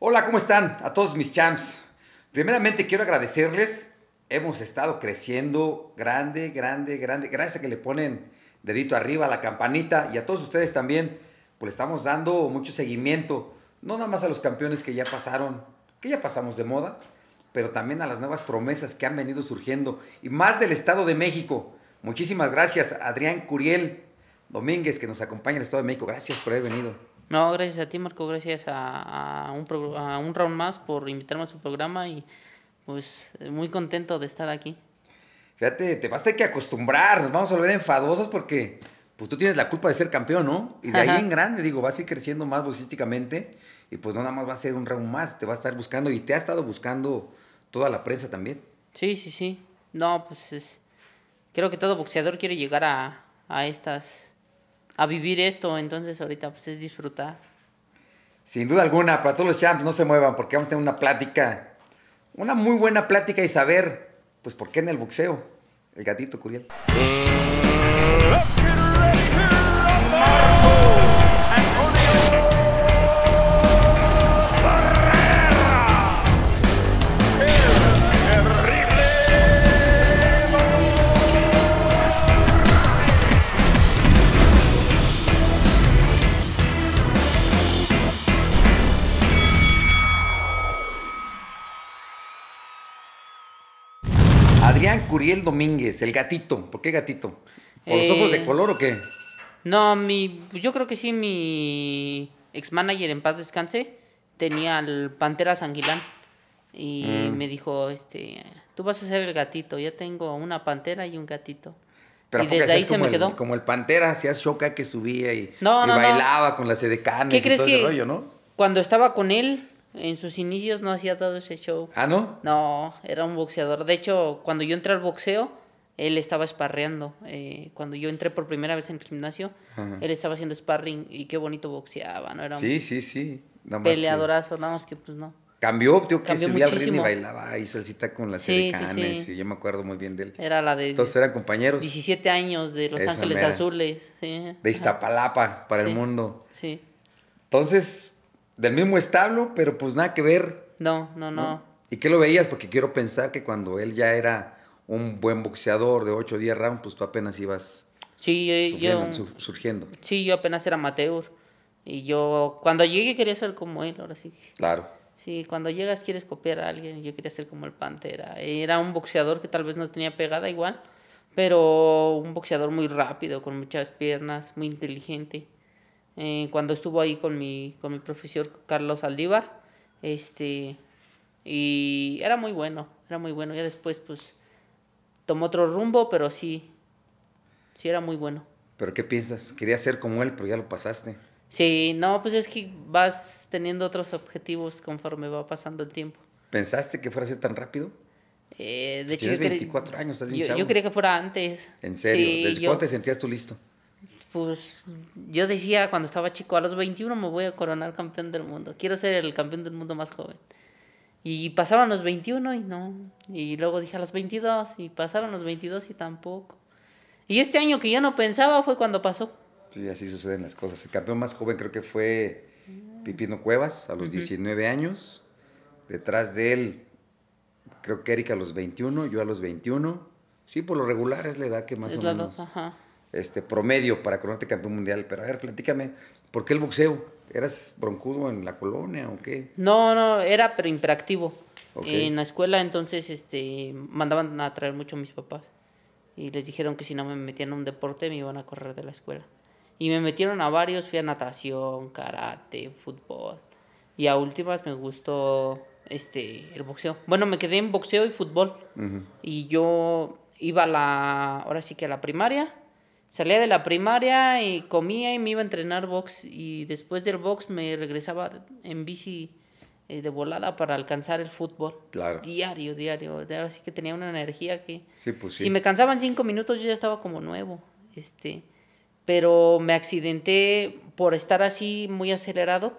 Hola, ¿cómo están? A todos mis champs. Primeramente quiero agradecerles. Hemos estado creciendo grande, grande, grande. Gracias a que le ponen dedito arriba a la campanita y a todos ustedes también. Pues estamos dando mucho seguimiento. No nada más a los campeones que ya pasaron, que ya pasamos de moda, pero también a las nuevas promesas que han venido surgiendo. Y más del Estado de México. Muchísimas gracias, Adrián Curiel Domínguez, que nos acompaña en el Estado de México. Gracias por haber venido. No, gracias a ti, Marco, gracias a, un, a un round más por invitarme a su programa y pues muy contento de estar aquí. Fíjate, te vas a tener que acostumbrar, nos vamos a volver enfadosos porque pues tú tienes la culpa de ser campeón, ¿no? Y de ahí en grande, digo, vas a ir creciendo más boxísticamente y pues no nada más va a ser un round más, te va a estar buscando y te ha estado buscando toda la prensa también. Sí, sí, sí. No, pues es... creo que todo boxeador quiere llegar a, a estas a vivir esto. Entonces ahorita pues es disfrutar. Sin duda alguna, para todos los champs no se muevan porque vamos a tener una plática, una muy buena plática y saber, pues, por qué en el boxeo, el gatito Curiel. Eh, Gabriel Domínguez, el gatito. ¿Por qué gatito? ¿Por los eh, ojos de color o qué? No, mi, yo creo que sí, mi ex manager en paz descanse tenía al Pantera Sanguilán y mm. me dijo, este, tú vas a ser el gatito, ya tengo una pantera y un gatito. Pero desde ahí se me quedó. Como el pantera, hacía choca que subía y, bailaba con las edecanes ¿Qué y todo ese rollo, ¿no? Cuando estaba con él, en sus inicios no hacía todo ese show. ¿Ah, no? No, era un boxeador. De hecho, cuando yo entré al boxeo, él estaba esparreando. Eh, cuando yo entré por primera vez en el gimnasio, él estaba haciendo sparring y qué bonito boxeaba, ¿no? Era un sí, sí, sí. peleadorazo, nada más que pues no. Cambió, yo que subía al y bailaba y salsita con las sí, yo me acuerdo muy bien de él. Era la de... Entonces eran compañeros. 17 años de Los Ángeles Azules. De Iztapalapa para el mundo. Sí. Entonces, del mismo establo, pero pues nada que ver. No, no, no. ¿Y qué lo veías? Porque quiero pensar que cuando él ya era un buen boxeador de 8 o 10 rounds, pues tú apenas ibas sí, surgiendo. Sí, yo apenas era amateur. Y yo, cuando llegué, quería ser como él, ahora sí. Claro. Sí, cuando llegas quieres copiar a alguien. Yo quería ser como el Pantera. Era un boxeador que tal vez no tenía pegada igual, pero un boxeador muy rápido, con muchas piernas, muy inteligente. Eh, cuando estuvo ahí con mi, con mi profesor Carlos Aldívar. Este, y era muy bueno, era muy bueno. Ya después, pues, tomó otro rumbo, pero sí, sí era muy bueno. ¿Pero qué piensas? Querías ser como él, pero ya lo pasaste. Sí, no, pues es que vas teniendo otros objetivos conforme va pasando el tiempo. ¿Pensaste que fuera así tan rápido? Eh, de pues hecho, yo 24 años, yo, creía que fuera antes. ¿En serio? ¿Desde cuándo te sentías tú listo? pues yo decía cuando estaba chico, a los 21 me voy a coronar campeón del mundo, quiero ser el campeón del mundo más joven. Y pasaban los 21 y no. Y luego dije a los 22 y pasaron los 22 y tampoco. Y este año que yo no pensaba fue cuando pasó. Sí, así suceden las cosas. El campeón más joven creo que fue Pipino Cuevas a los 19 años. Detrás de él, creo que Erika a los 21, yo a los 21. Sí, por lo regular es la edad que más o menos este, promedio para coronarte campeón mundial. Pero a ver, platícame, ¿por qué el boxeo? ¿Eras broncudo en la colonia o qué? No, no, era pero imperactivo. En la escuela entonces este, mandaban a traer mucho a mis papás y les dijeron que si no me metían a un deporte me iban a correr de la escuela. Y me metieron a varios, fui a natación, karate, fútbol. Y a últimas me gustó este, el boxeo. Bueno, me quedé en boxeo y fútbol. Y yo iba a la, ahora sí que a la primaria, Salía de la primaria y comía y me iba a entrenar box y después del box me regresaba en bici eh, de volada para alcanzar el fútbol. Claro. Diario, diario, Así que tenía una energía que... Sí, pues sí. Si me cansaban cinco minutos yo ya estaba como nuevo. Este, pero me accidenté por estar así muy acelerado.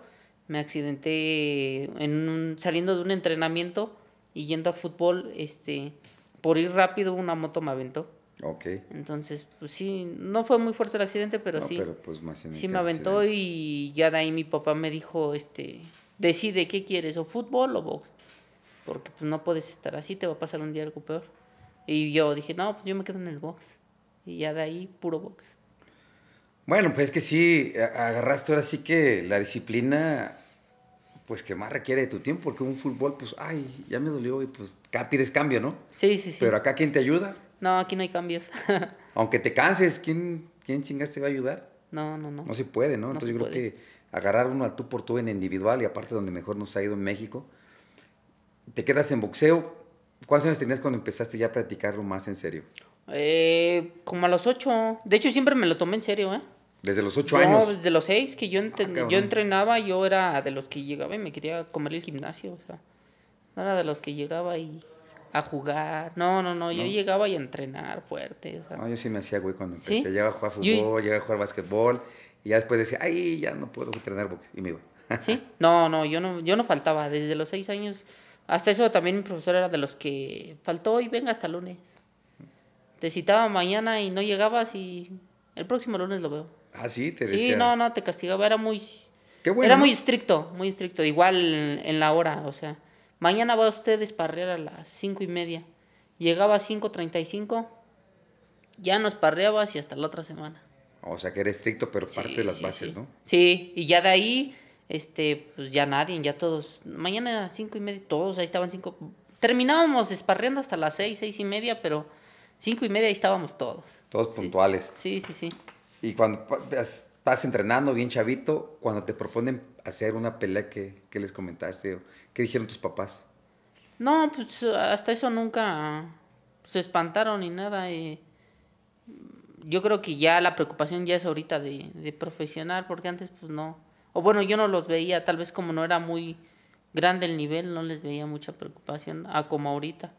Me accidenté en un, saliendo de un entrenamiento y yendo a fútbol. Este, por ir rápido una moto me aventó. Ok. Entonces, pues sí, no fue muy fuerte el accidente, pero no, sí. Pero pues más en sí me aventó y ya de ahí mi papá me dijo, este, decide qué quieres, o fútbol o box, porque pues no puedes estar así, te va a pasar un día algo peor. Y yo dije, no, pues yo me quedo en el box. Y ya de ahí, puro box. Bueno, pues es que sí, agarraste ahora sí que la disciplina, pues que más requiere de tu tiempo, porque un fútbol, pues, ay, ya me dolió y pues pides cambio, ¿no? Sí, sí, sí. Pero acá, ¿quién te ayuda? No, aquí no hay cambios. Aunque te canses, ¿quién, ¿quién chingas te va a ayudar? No, no, no. No se puede, ¿no? Entonces yo creo que agarrar uno al tú por tú en individual y aparte donde mejor nos ha ido en México. Te quedas en boxeo. ¿Cuántos años tenías cuando empezaste ya a practicarlo más en serio? Eh, como a los ocho. De hecho, siempre me lo tomé en serio, ¿eh? ¿Desde los ocho años? No, desde los seis, que yo, yo entrenaba, yo era de los que llegaba y me quería comer el gimnasio, o sea. No era de los que llegaba y a jugar. No, no, no, yo llegaba y a entrenar fuerte. No, yo sí me hacía güey cuando empecé. Llegaba a jugar fútbol, llegaba a jugar básquetbol y ya después decía, ay, ya no puedo entrenar box y me iba. sí, no, no, yo no, yo no faltaba. Desde los seis años, hasta eso también mi profesor era de los que faltó y venga hasta lunes. Te citaba mañana y no llegabas y el próximo lunes lo veo. Ah, sí, te decía. Sí, no, no, te castigaba, era muy... era muy estricto, muy estricto, igual en la hora, o sea Mañana va usted a esparrear a las cinco y media. Llegaba a 5.35, ya no esparreaba y hasta la otra semana. O sea que era estricto, pero parte de las bases, sí. ¿no? Sí, y ya de ahí, este, pues ya nadie, ya todos. Mañana a cinco y media, todos ahí estaban cinco. Terminábamos esparreando hasta las seis, seis y media, pero cinco y media ahí estábamos todos. Todos puntuales. Sí, sí, sí. Y cuando vas entrenando bien chavito, cuando te proponen hacer una pelea que, que les comentaste? ¿Qué dijeron tus papás? No, pues hasta eso nunca se espantaron ni nada. Y yo creo que ya la preocupación ya es ahorita de, profesional, porque antes pues no. O bueno, yo no los veía, tal vez como no era muy grande el nivel, no les veía mucha preocupación, a como ahorita.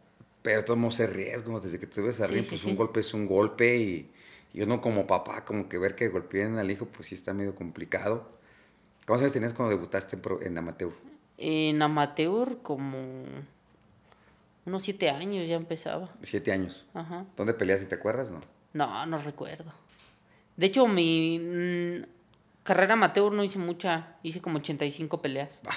Pero tomamos ese riesgo, desde que te ves arriba, pues un golpe es un golpe y yo no como papá, como que ver que golpeen al hijo, pues sí está medio complicado. ¿Cuántos años tenías cuando debutaste en amateur? En amateur como unos siete años ya empezaba. Siete años. Ajá. ¿Dónde si ¿Te acuerdas? No, no, no recuerdo. De hecho, mi mm, carrera amateur no hice mucha. Hice como 85 peleas. Ah.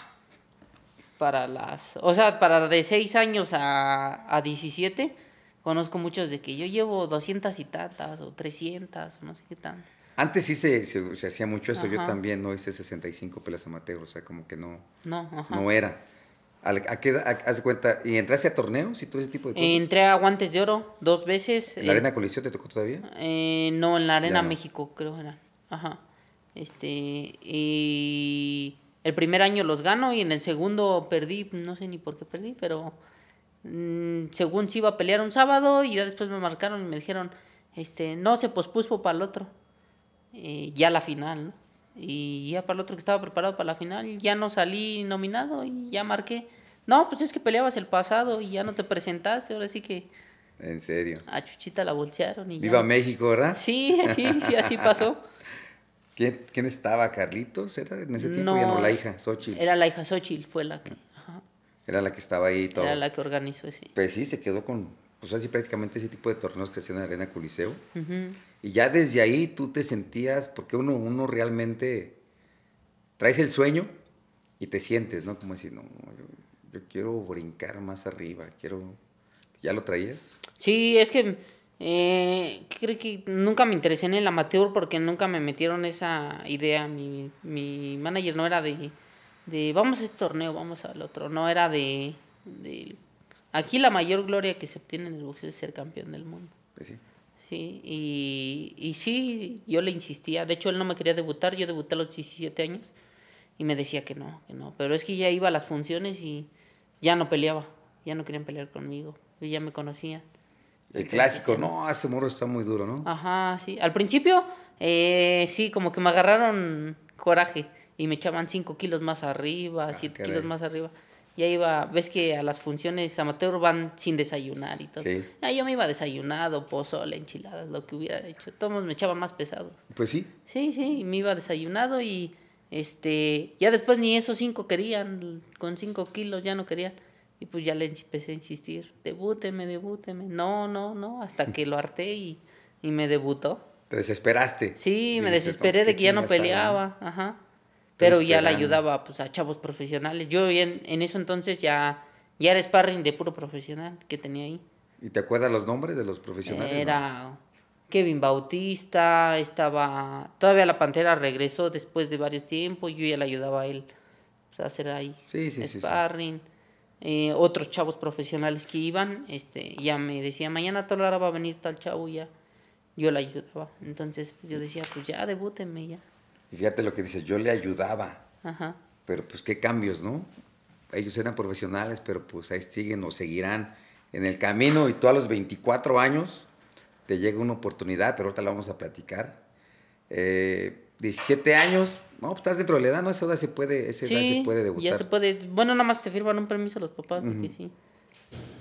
Para las... O sea, para de seis años a, a 17, conozco muchos de que yo llevo 200 y tantas o 300 o no sé qué tanto. Antes sí se, se, hacía mucho eso, yo también no hice 65 pelas amateur, o sea, como que no, no, era. cuenta, ¿y entraste a torneos y todo ese tipo de cosas? Entré a Guantes de Oro dos veces. ¿En la eh, Arena Coliseo te tocó todavía? Eh, no, en la Arena México, creo era. Ajá. Este, y el primer año los gano y en el segundo perdí, no sé ni por qué perdí, pero mm, según sí iba a pelear un sábado y ya después me marcaron y me dijeron, este, no, se pospuso para el otro. Eh, ya la final, ¿no? Y ya para el otro que estaba preparado para la final, ya no salí nominado y ya marqué. No, pues es que peleabas el pasado y ya no te presentaste, ahora sí que... En serio. A Chuchita la bolsearon y... Viva México, ¿verdad? Sí, sí, sí, así pasó. ¿Quién, estaba? ¿Carlitos? ¿Era en ese tiempo? ya no, la hija, Xochitl. Era la hija Xochitl, fue la que... Era la que estaba ahí todo. Era la que organizó ese. Pues sí, se quedó con, pues así prácticamente ese tipo de torneos que hacían en Arena Coliseo. Y ya desde ahí tú te sentías, porque uno, uno realmente traes el sueño y te sientes, ¿no? Como decir, no, yo, quiero brincar más arriba, quiero... ¿Ya lo traías? Sí, es que eh, creo que nunca me interesé en el amateur porque nunca me metieron esa idea. Mi, manager no era de, vamos a este torneo, vamos al otro. No era de, de Aquí la mayor gloria que se obtiene en el boxeo es ser campeón del mundo. Pues sí. Sí, y, y, sí, yo le insistía. De hecho, él no me quería debutar, yo debuté a los 17 años y me decía que no, que no. Pero es que ya iba a las funciones y ya no peleaba, ya no querían pelear conmigo, Y ya me conocía. El clásico, no, ah, ese morro está muy duro, ¿no? Ajá, sí. Al principio, eh, sí, como que me agarraron coraje y me echaban 5 kilos más arriba, 7 ah, kilos más arriba ya iba, ves que a las funciones amateur van sin desayunar y todo. Ah, yo me iba desayunado, pozole, enchiladas, lo que hubiera hecho. Todos me echaban más pesados. Pues sí. Sí, sí, me iba desayunado y este, ya después ni esos cinco querían, con cinco kilos ya no querían. Y pues ya le empecé a insistir, debúteme, debúteme. No, no, no, hasta que lo harté y, y me debutó. Te desesperaste. Sí, me desesperé pues de que ya no peleaba. Ajá pero este, ya le ayudaba pues, a chavos profesionales. Yo en, en eso entonces ya, ya era sparring de puro profesional que tenía ahí. ¿Y te acuerdas los nombres de los profesionales? Era Kevin Bautista, estaba... Todavía la Pantera regresó después de varios tiempos, yo ya le ayudaba a él pues, a hacer ahí sparring. Eh, otros chavos profesionales que iban, este, ya me decía, mañana a hora va a venir tal chavo ya. Yo le ayudaba. Entonces pues, yo decía, pues ya debútenme ya. Y fíjate lo que dices, yo le ayudaba. Pero pues qué cambios, ¿no? Ellos eran profesionales, pero pues ahí siguen o seguirán en el camino. Y tú a los 24 años te llega una oportunidad, pero ahorita la vamos a platicar. 17 eh, años, no, pues estás dentro de la edad, ¿no? Esa edad se puede, esa se puede debutar. ya se puede. Bueno, nada más te firman un permiso a los papás, que sí.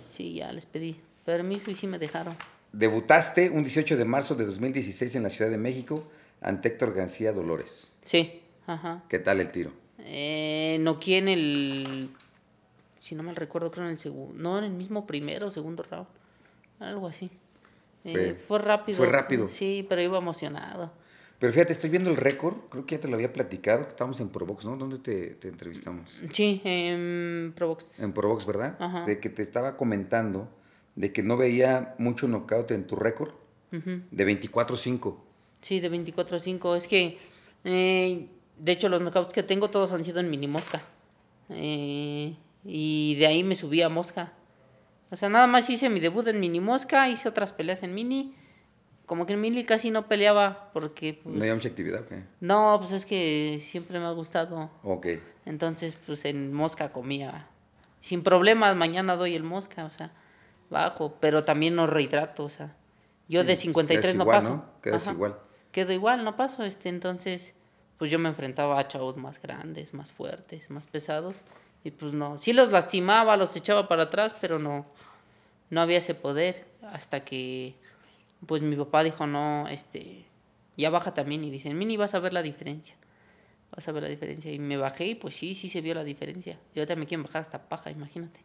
Sí, ya les pedí permiso y sí me dejaron. Debutaste un 18 de marzo de 2016 en la Ciudad de México ante Héctor García Dolores. Sí, ajá. ¿Qué tal el tiro? Eh, no en el, si no mal recuerdo, creo en el segundo, no, en el mismo primero o segundo round, algo así. Eh, fue, rápido. Fue rápido. Sí, pero iba emocionado. Pero fíjate, estoy viendo el récord, creo que ya te lo había platicado, estábamos en Provox, ¿no? ¿Dónde te, entrevistamos? Sí, en Provox. En Provox, ¿verdad? Ajá. De que te estaba comentando de que no veía mucho knockout en tu récord de 24-5. Sí, de 24 a 5. Es que, eh, de hecho, los knockouts que tengo todos han sido en mini mosca. Eh, y de ahí me subí a mosca. O sea, nada más hice mi debut en mini mosca, hice otras peleas en mini. Como que en mini casi no peleaba porque... Pues, ¿No había mucha actividad? ¿qué? No, pues es que siempre me ha gustado. Ok. Entonces, pues en mosca comía. Sin problemas, mañana doy el mosca, o sea, bajo. Pero también no rehidrato, o sea. Yo de 53 pues, no paso. ¿no? es igual quedo igual, no paso. Este, entonces, pues yo me enfrentaba a chavos más grandes, más fuertes, más pesados. Y pues no, sí los lastimaba, los echaba para atrás, pero no, no había ese poder. Hasta que, pues mi papá dijo, no, este, ya baja también. Y dicen, Mini, vas a ver la diferencia. Vas a ver la diferencia. Y me bajé y pues sí, sí se vio la diferencia. yo ahorita me quieren bajar hasta paja, imagínate.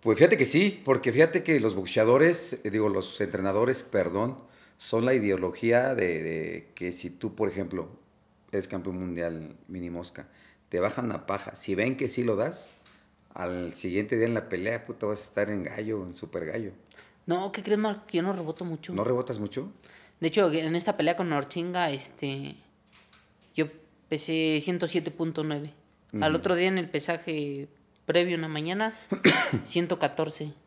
Pues fíjate que sí, porque fíjate que los boxeadores, eh, digo, los entrenadores, perdón, son la ideología de, que si tú, por ejemplo, eres campeón mundial mini mosca, te bajan la paja, si ven que sí lo das, al siguiente día en la pelea, puta, vas a estar en gallo, en super gallo. No, ¿qué crees, Marco? Que yo no reboto mucho. ¿No rebotas mucho? De hecho, en esta pelea con Norchinga, este, yo pesé 107.9. Al otro día en el pesaje previo una mañana, 114.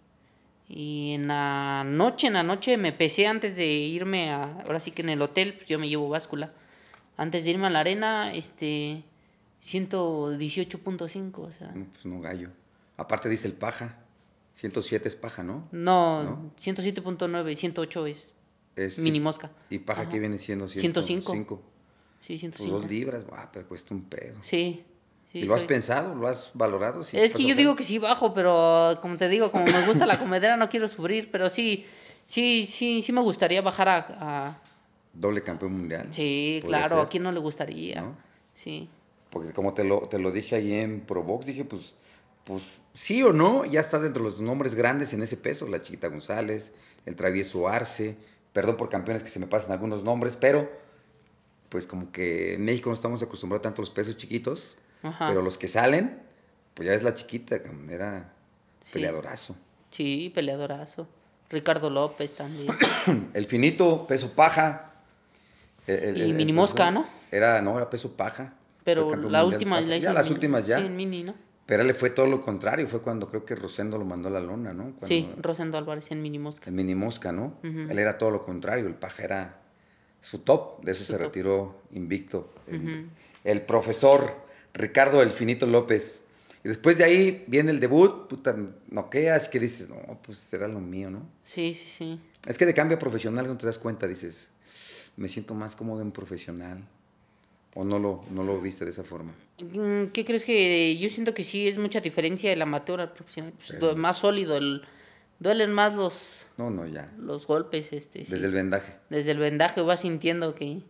Y en la noche, en la noche me pesé antes de irme a. Ahora sí que en el hotel, pues yo me llevo báscula. Antes de irme a la arena, este. 118.5, o sea. No, pues no gallo. Aparte dice el paja. 107 es paja, ¿no? No, ¿no? 107.9, 108 es, es mini mosca. ¿Y paja qué viene siendo? 105. 105. Sí, 105. Pues dos libras, va, pero cuesta un pedo Sí. ¿Lo has pensado? ¿Lo has valorado? Si es que yo digo que sí bajo, pero como te digo, como me gusta la comedera, no quiero subir, pero sí, sí, sí, sí me gustaría bajar a... Doble campeón mundial. Sí, claro, ¿a quién no le gustaría? Sí. Porque como te lo, dije ahí en Provox, dije, pues, pues sí o no, ya estás dentro de los nombres grandes en ese peso, la chiquita González, el travieso Arce, perdón por campeones que se me pasan algunos nombres, pero pues como que en México no estamos acostumbrados tanto a los pesos chiquitos. Pero los que salen, pues ya es la chiquita, era peleadorazo. Sí, peleadorazo. Ricardo López también. el finito, peso paja. y mini mosca, ¿no? Era, no, era peso paja. Pero la última, ya las últimas ya. Sí, en mini, Pero le fue todo lo contrario, fue cuando creo que Rosendo lo mandó a la lona, ¿no? sí, Rosendo Álvarez en mini mosca. En mini mosca, ¿no? Él era todo lo contrario, el paja era su top, de eso se retiró invicto. el profesor Ricardo El Finito López. Y después de ahí viene el debut, puta, noqueas, que dices, no, pues será lo mío, ¿no? Sí, sí, sí. Es que de cambio profesional no te das cuenta, dices, me siento más cómodo en profesional. ¿O no lo, no lo viste de esa forma? Mm, ¿Qué crees que yo siento que sí es mucha diferencia del amateur al profesional? Pues, más sólido, duelen más los... No, no, ya. Los golpes, este. Desde el vendaje. Desde el vendaje vas sintiendo que...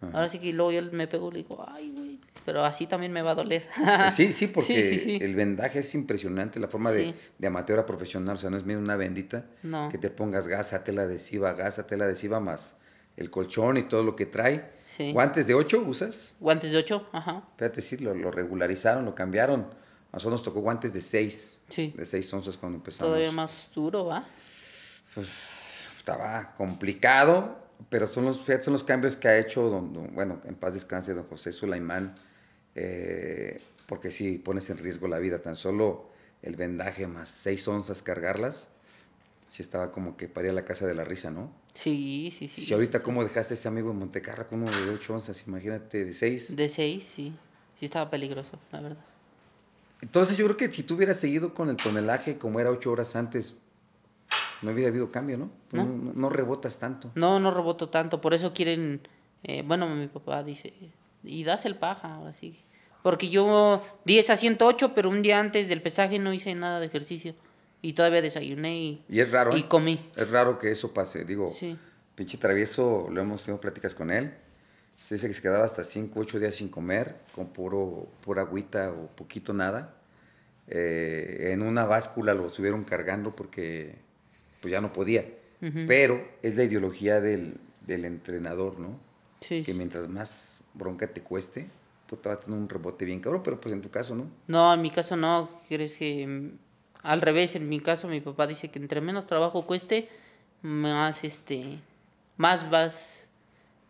Ahora sí que luego yo me pego y digo, ay, güey pero así también me va a doler. Eh, sí, sí, porque el vendaje es impresionante, la forma de, amateur a profesional, o sea, no es mira, una bendita que te pongas gasa, tela adhesiva, gasa, tela adhesiva más el colchón y todo lo que trae. ¿Guantes de 8 usas? Guantes de 8, ajá. Fíjate, sí, lo, regularizaron, lo cambiaron. A nosotros nos tocó guantes de 6. De 6 onzas cuando empezamos. Todavía más duro, ¿va? Pues, estaba complicado, pero son los, son los cambios que ha hecho, don, bueno, en paz descanse don José Sulaimán, eh, porque si pones en riesgo la vida, tan solo el vendaje más seis onzas cargarlas, sí estaba como que paría la casa de la risa, ¿no? Sí, sí, sí. Si ahorita como cómo dejaste a ese amigo en Montecarra con uno de ocho onzas, imagínate, de seis. De seis, sí. Sí estaba peligroso, la verdad. Entonces yo creo que si tú hubieras seguido con el tonelaje como era ocho horas antes, no hubiera habido cambio, ¿no? Pues no. rebotas tanto. No, no reboto tanto. Por eso quieren, eh, bueno, mi papá dice, y das el paja, así. Porque yo 10 a 108, pero un día antes del pesaje no hice nada de ejercicio. Y todavía desayuné y, y ¿eh? comí. Es raro que eso pase. Digo, pinche travieso, lo hemos tenido pláticas con él. Se dice que se quedaba hasta 5, 8 días sin comer, con puro, pura agüita o poquito nada. Eh, en una báscula lo estuvieron cargando porque pues ya no podía. Pero es la ideología del, del entrenador, ¿no? que mientras más bronca te cueste, pues, te vas a tener un rebote bien cabrón, pero pues en tu caso, ¿no? No, en mi caso no, crees que mm, al revés, en mi caso mi papá dice que entre menos trabajo cueste, más este más vas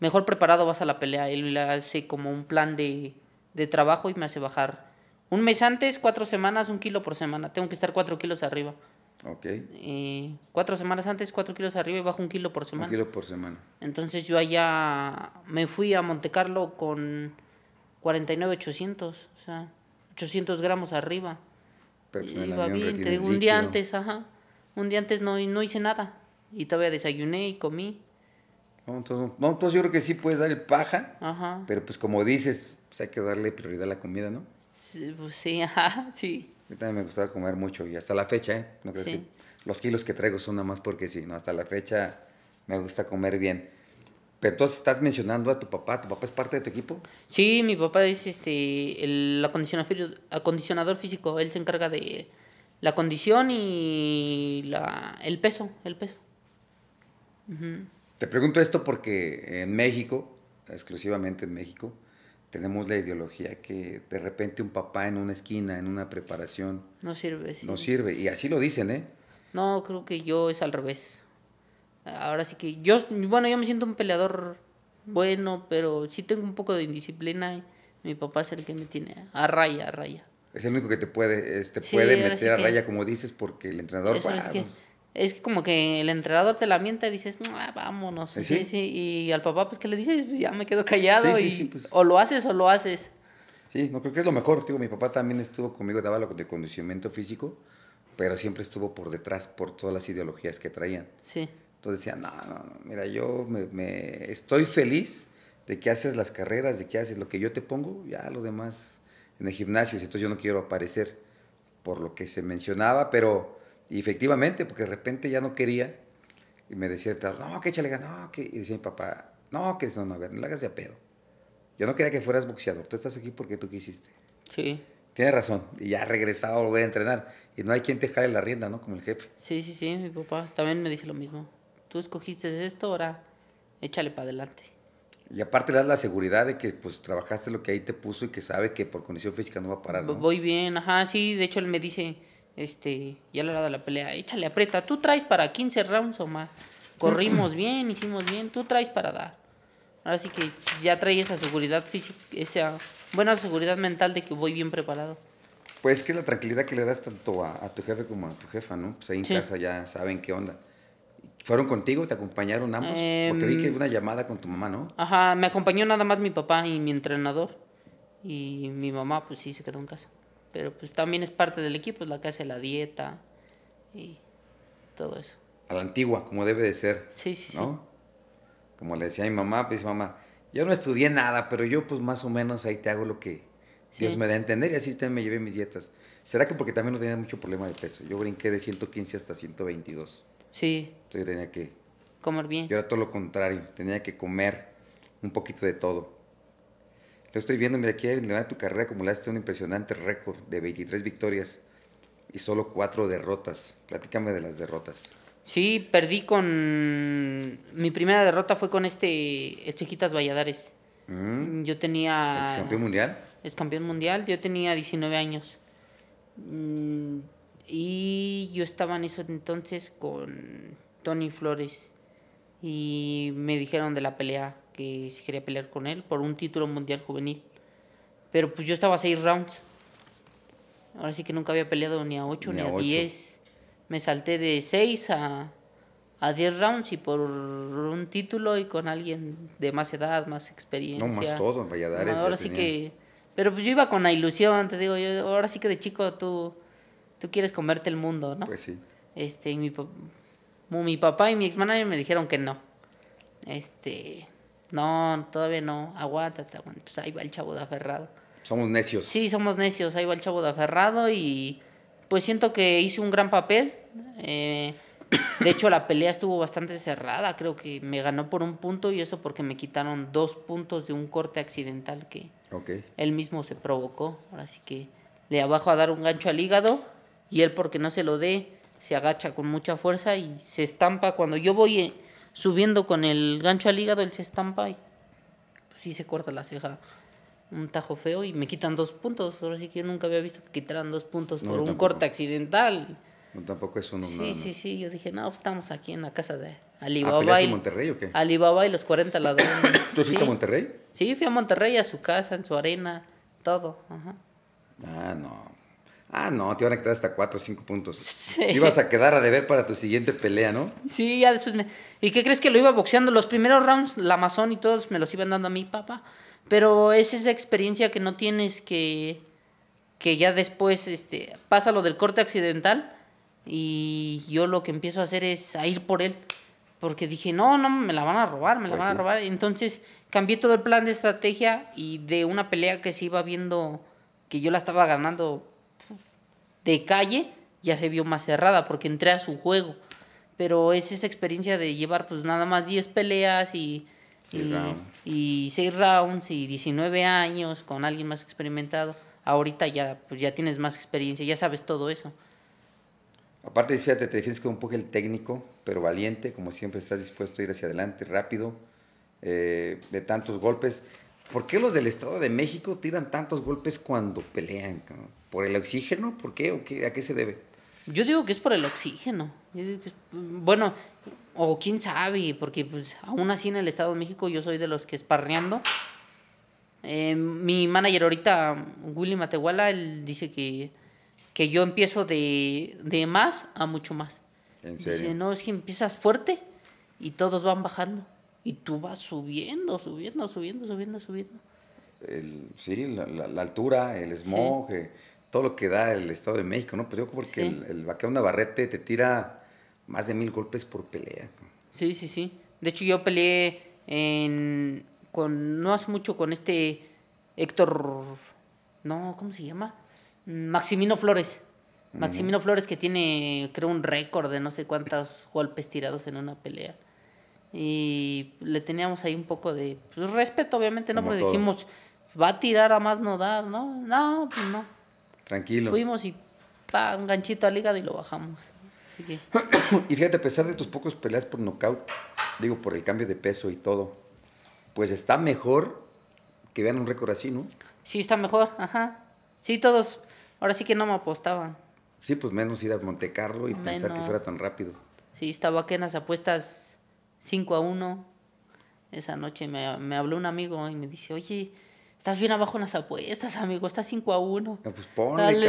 mejor preparado vas a la pelea. Él hace como un plan de trabajo y me hace bajar un mes antes, cuatro semanas, un kilo por semana. Tengo que estar cuatro kilos arriba. Ok. Eh, cuatro semanas antes, cuatro kilos arriba y bajo un kilo por semana. Un kilo por semana. Entonces yo allá me fui a Monte Carlo con 49,800, o sea, 800 gramos arriba. Y pues, Iba bien, te un día antes, ajá. Un día antes no, no hice nada. Y todavía desayuné y comí. entonces, yo creo que sí puedes dar paja. Ajá. Pero pues como dices, pues, hay que darle prioridad a la comida, ¿no? sí, pues, ajá, sí. A mí también me gustaba comer mucho y hasta la fecha, ¿eh? los kilos que traigo son nada más porque sí, no, hasta la fecha me gusta comer bien. Pero entonces estás mencionando a tu papá, ¿tu papá es parte de tu equipo? Sí, mi papá es este el acondicionador, físico, él se encarga de la condición y la, el peso, el peso. Te pregunto esto porque en México, exclusivamente en México, tenemos la ideología que de repente un papá en una esquina, en una preparación... No sirve, sí. No sirve, y así lo dicen, ¿eh? No, creo que yo es al revés. Ahora sí que yo, bueno, yo me siento un peleador bueno, pero sí tengo un poco de indisciplina. mi papá es el que me tiene a raya, a raya. Es el único que te puede, este, puede meter a raya, como dices, porque el entrenador es como que el entrenador te la mienta y dices, no, ah, vámonos. ¿Sí? Y al papá, pues, ¿qué le dices? Pues, ya me quedo callado. y, pues. O lo haces o lo haces. Sí, no creo que es lo mejor. Digo, mi papá también estuvo conmigo, daba lo de condicionamiento físico, pero siempre estuvo por detrás por todas las ideologías que traían. Sí. Entonces decía, no, no, mira, yo me, estoy feliz de que haces las carreras, de que haces lo que yo te pongo, ya lo demás en el gimnasio, entonces yo no quiero aparecer por lo que se mencionaba, pero y efectivamente, porque de repente ya no quería. Y me decía, no, que échale no, que... Y decía mi papá, no, que no, no, a ver, no le hagas de pedo. Yo no quería que fueras boxeador. Tú estás aquí porque tú quisiste. Sí. Tienes razón. Y ya regresado lo voy a entrenar. Y no hay quien te jale la rienda, ¿no? Como el jefe. Sí, sí, sí. Mi papá también me dice lo mismo. Tú escogiste esto, ahora échale para adelante. Y aparte le das la seguridad de que pues trabajaste lo que ahí te puso y que sabe que por condición física no va a parar. ¿no? Voy bien, ajá, sí. De hecho, él me dice, este, a la hora de la pelea, échale, aprieta. Tú traes para 15 rounds o más. Corrimos bien, hicimos bien, tú traes para dar. Ahora sí que ya trae esa seguridad física, esa buena seguridad mental de que voy bien preparado. Pues que la tranquilidad que le das tanto a, tu jefe como a tu jefa, ¿no? Pues ahí en casa ya saben qué onda. ¿Fueron contigo? ¿Te acompañaron ambos? Porque vi que hubo em, una llamada con tu mamá, ¿no? Ajá, me acompañó nada más mi papá y mi entrenador. Y mi mamá, pues sí, se quedó en casa pero pues también es parte del equipo, es la que hace la dieta y todo eso. A la antigua, como debe de ser. Sí, sí, sí. Como le decía a mi mamá, pues mamá, yo no estudié nada, pero yo pues más o menos ahí te hago lo que Dios me da a entender y así también me llevé mis dietas. ¿Será que porque también no tenía mucho problema de peso? Yo brinqué de 115 hasta 122. Sí. Entonces yo tenía que... Comer bien. Yo era todo lo contrario, tenía que comer un poquito de todo estoy viendo, mira, aquí en tu carrera acumulaste un impresionante récord de 23 victorias y solo 4 derrotas. Platícame de las derrotas. Sí, perdí con... Mi primera derrota fue con este, el Valladares. Mm. Yo tenía... ¿Es campeón mundial? Es campeón mundial, yo tenía 19 años. Mm, y yo estaba en eso entonces con Tony Flores y me dijeron de la pelea que si quería pelear con él por un título mundial juvenil. Pero pues yo estaba a seis rounds. Ahora sí que nunca había peleado ni a ocho ni, a, 10 diez. Me salté de seis a, a diez rounds y por un título y con alguien de más edad, más experiencia. No, más todo en Valladares. ahora sí que... Pero pues yo iba con la ilusión, te digo, yo ahora sí que de chico tú, tú quieres comerte el mundo, ¿no? Pues sí. Este, y mi, mi papá y mi ex me dijeron que no. Este, no, todavía no, aguántate, aguántate. Pues ahí va el chavo de aferrado. Somos necios. Sí, somos necios, ahí va el chavo de aferrado y pues siento que hice un gran papel. Eh, de hecho, la pelea estuvo bastante cerrada, creo que me ganó por un punto y eso porque me quitaron dos puntos de un corte accidental que él mismo se provocó. así que le abajo a dar un gancho al hígado y él porque no se lo dé, se agacha con mucha fuerza y se estampa. Cuando yo voy subiendo con el gancho al hígado, él se estampa y pues, sí se corta la ceja. Un tajo feo y me quitan dos puntos. Ahora sí que yo nunca había visto que quitaran dos puntos por un corte accidental. No, tampoco es uno. Sí, sí, sí. Yo dije, no, pues, estamos aquí en la casa de ah, Alibaba. y, Monterrey o qué? Alibaba y los 40 ladrones. ¿Tú fuiste a Monterrey? Sí, fui a Monterrey, a su casa, en su arena, todo. Ajá. Ah, no. Ah, no, te iban a quedar hasta cuatro o cinco puntos. Sí. ibas a quedar a deber para tu siguiente pelea, ¿no? Sí, ya después ¿Y qué crees que lo iba boxeando? Los primeros rounds, la Amazon y todos me los iban dando a mi papá. Pero es esa experiencia que no tienes que... Que ya después este, pasa lo del corte accidental y yo lo que empiezo a hacer es a ir por él. Porque dije, no, no, me la van a robar, me la pues van a robar. Entonces cambié todo el plan de estrategia y de una pelea que se iba viendo que yo la estaba ganando de calle ya se vio más cerrada porque entré a su juego. Pero es esa experiencia de llevar pues nada más 10 peleas y, y, 6 rounds y 19 años con alguien más experimentado. Ahorita ya, pues, ya tienes más experiencia, ya sabes todo eso. Aparte, fíjate, te defiendes como un el técnico, pero valiente, como siempre estás dispuesto a ir hacia adelante rápido, eh, de tantos golpes. ¿Por qué los del Estado de México tiran tantos golpes cuando pelean? Cabrón? ¿Por el oxígeno? ¿Por qué? ¿A qué se debe? Yo digo que es por el oxígeno. bueno, o quién sabe, porque pues aún así en el Estado de México yo soy de los que esparreando. Em, mi manager ahorita, Willy Matehuala, él dice que, que yo empiezo de, más a mucho más. ¿En serio? Dice, no, es que empiezas fuerte y todos van bajando. Y tú vas subiendo, subiendo, subiendo, subiendo, subiendo. sí, la, altura, el smog, eh, todo lo que da el Estado de México, ¿no? Pues yo porque el, el Navarrete te tira más de mil golpes por pelea. Sí, sí, sí. De hecho, yo peleé en, con, no hace mucho con este Héctor, no, ¿cómo se llama? Maximino Flores. Maximino Flores que tiene, creo, un récord de no sé cuántos golpes tirados en una pelea. Y le teníamos ahí un poco de pues, respeto, obviamente, ¿no? Porque dijimos, va a tirar a más no dar, ¿no? No, pues no. Tranquilo. Fuimos y pa, un ganchito al hígado y lo bajamos. Así que... y fíjate, a pesar de tus pocos peleas por nocaut, digo, por el cambio de peso y todo, pues está mejor que vean un récord así, ¿no? Sí, está mejor, ajá. Sí, todos, ahora sí que no me apostaban. Sí, pues menos ir a Monte Carlo y pensar que fuera tan rápido. Sí, estaba que en las apuestas 5 a 1. Esa noche me habló un amigo y me dice, oye, Estás bien abajo en las apuestas, amigo, estás 5 a 1. pues ponle,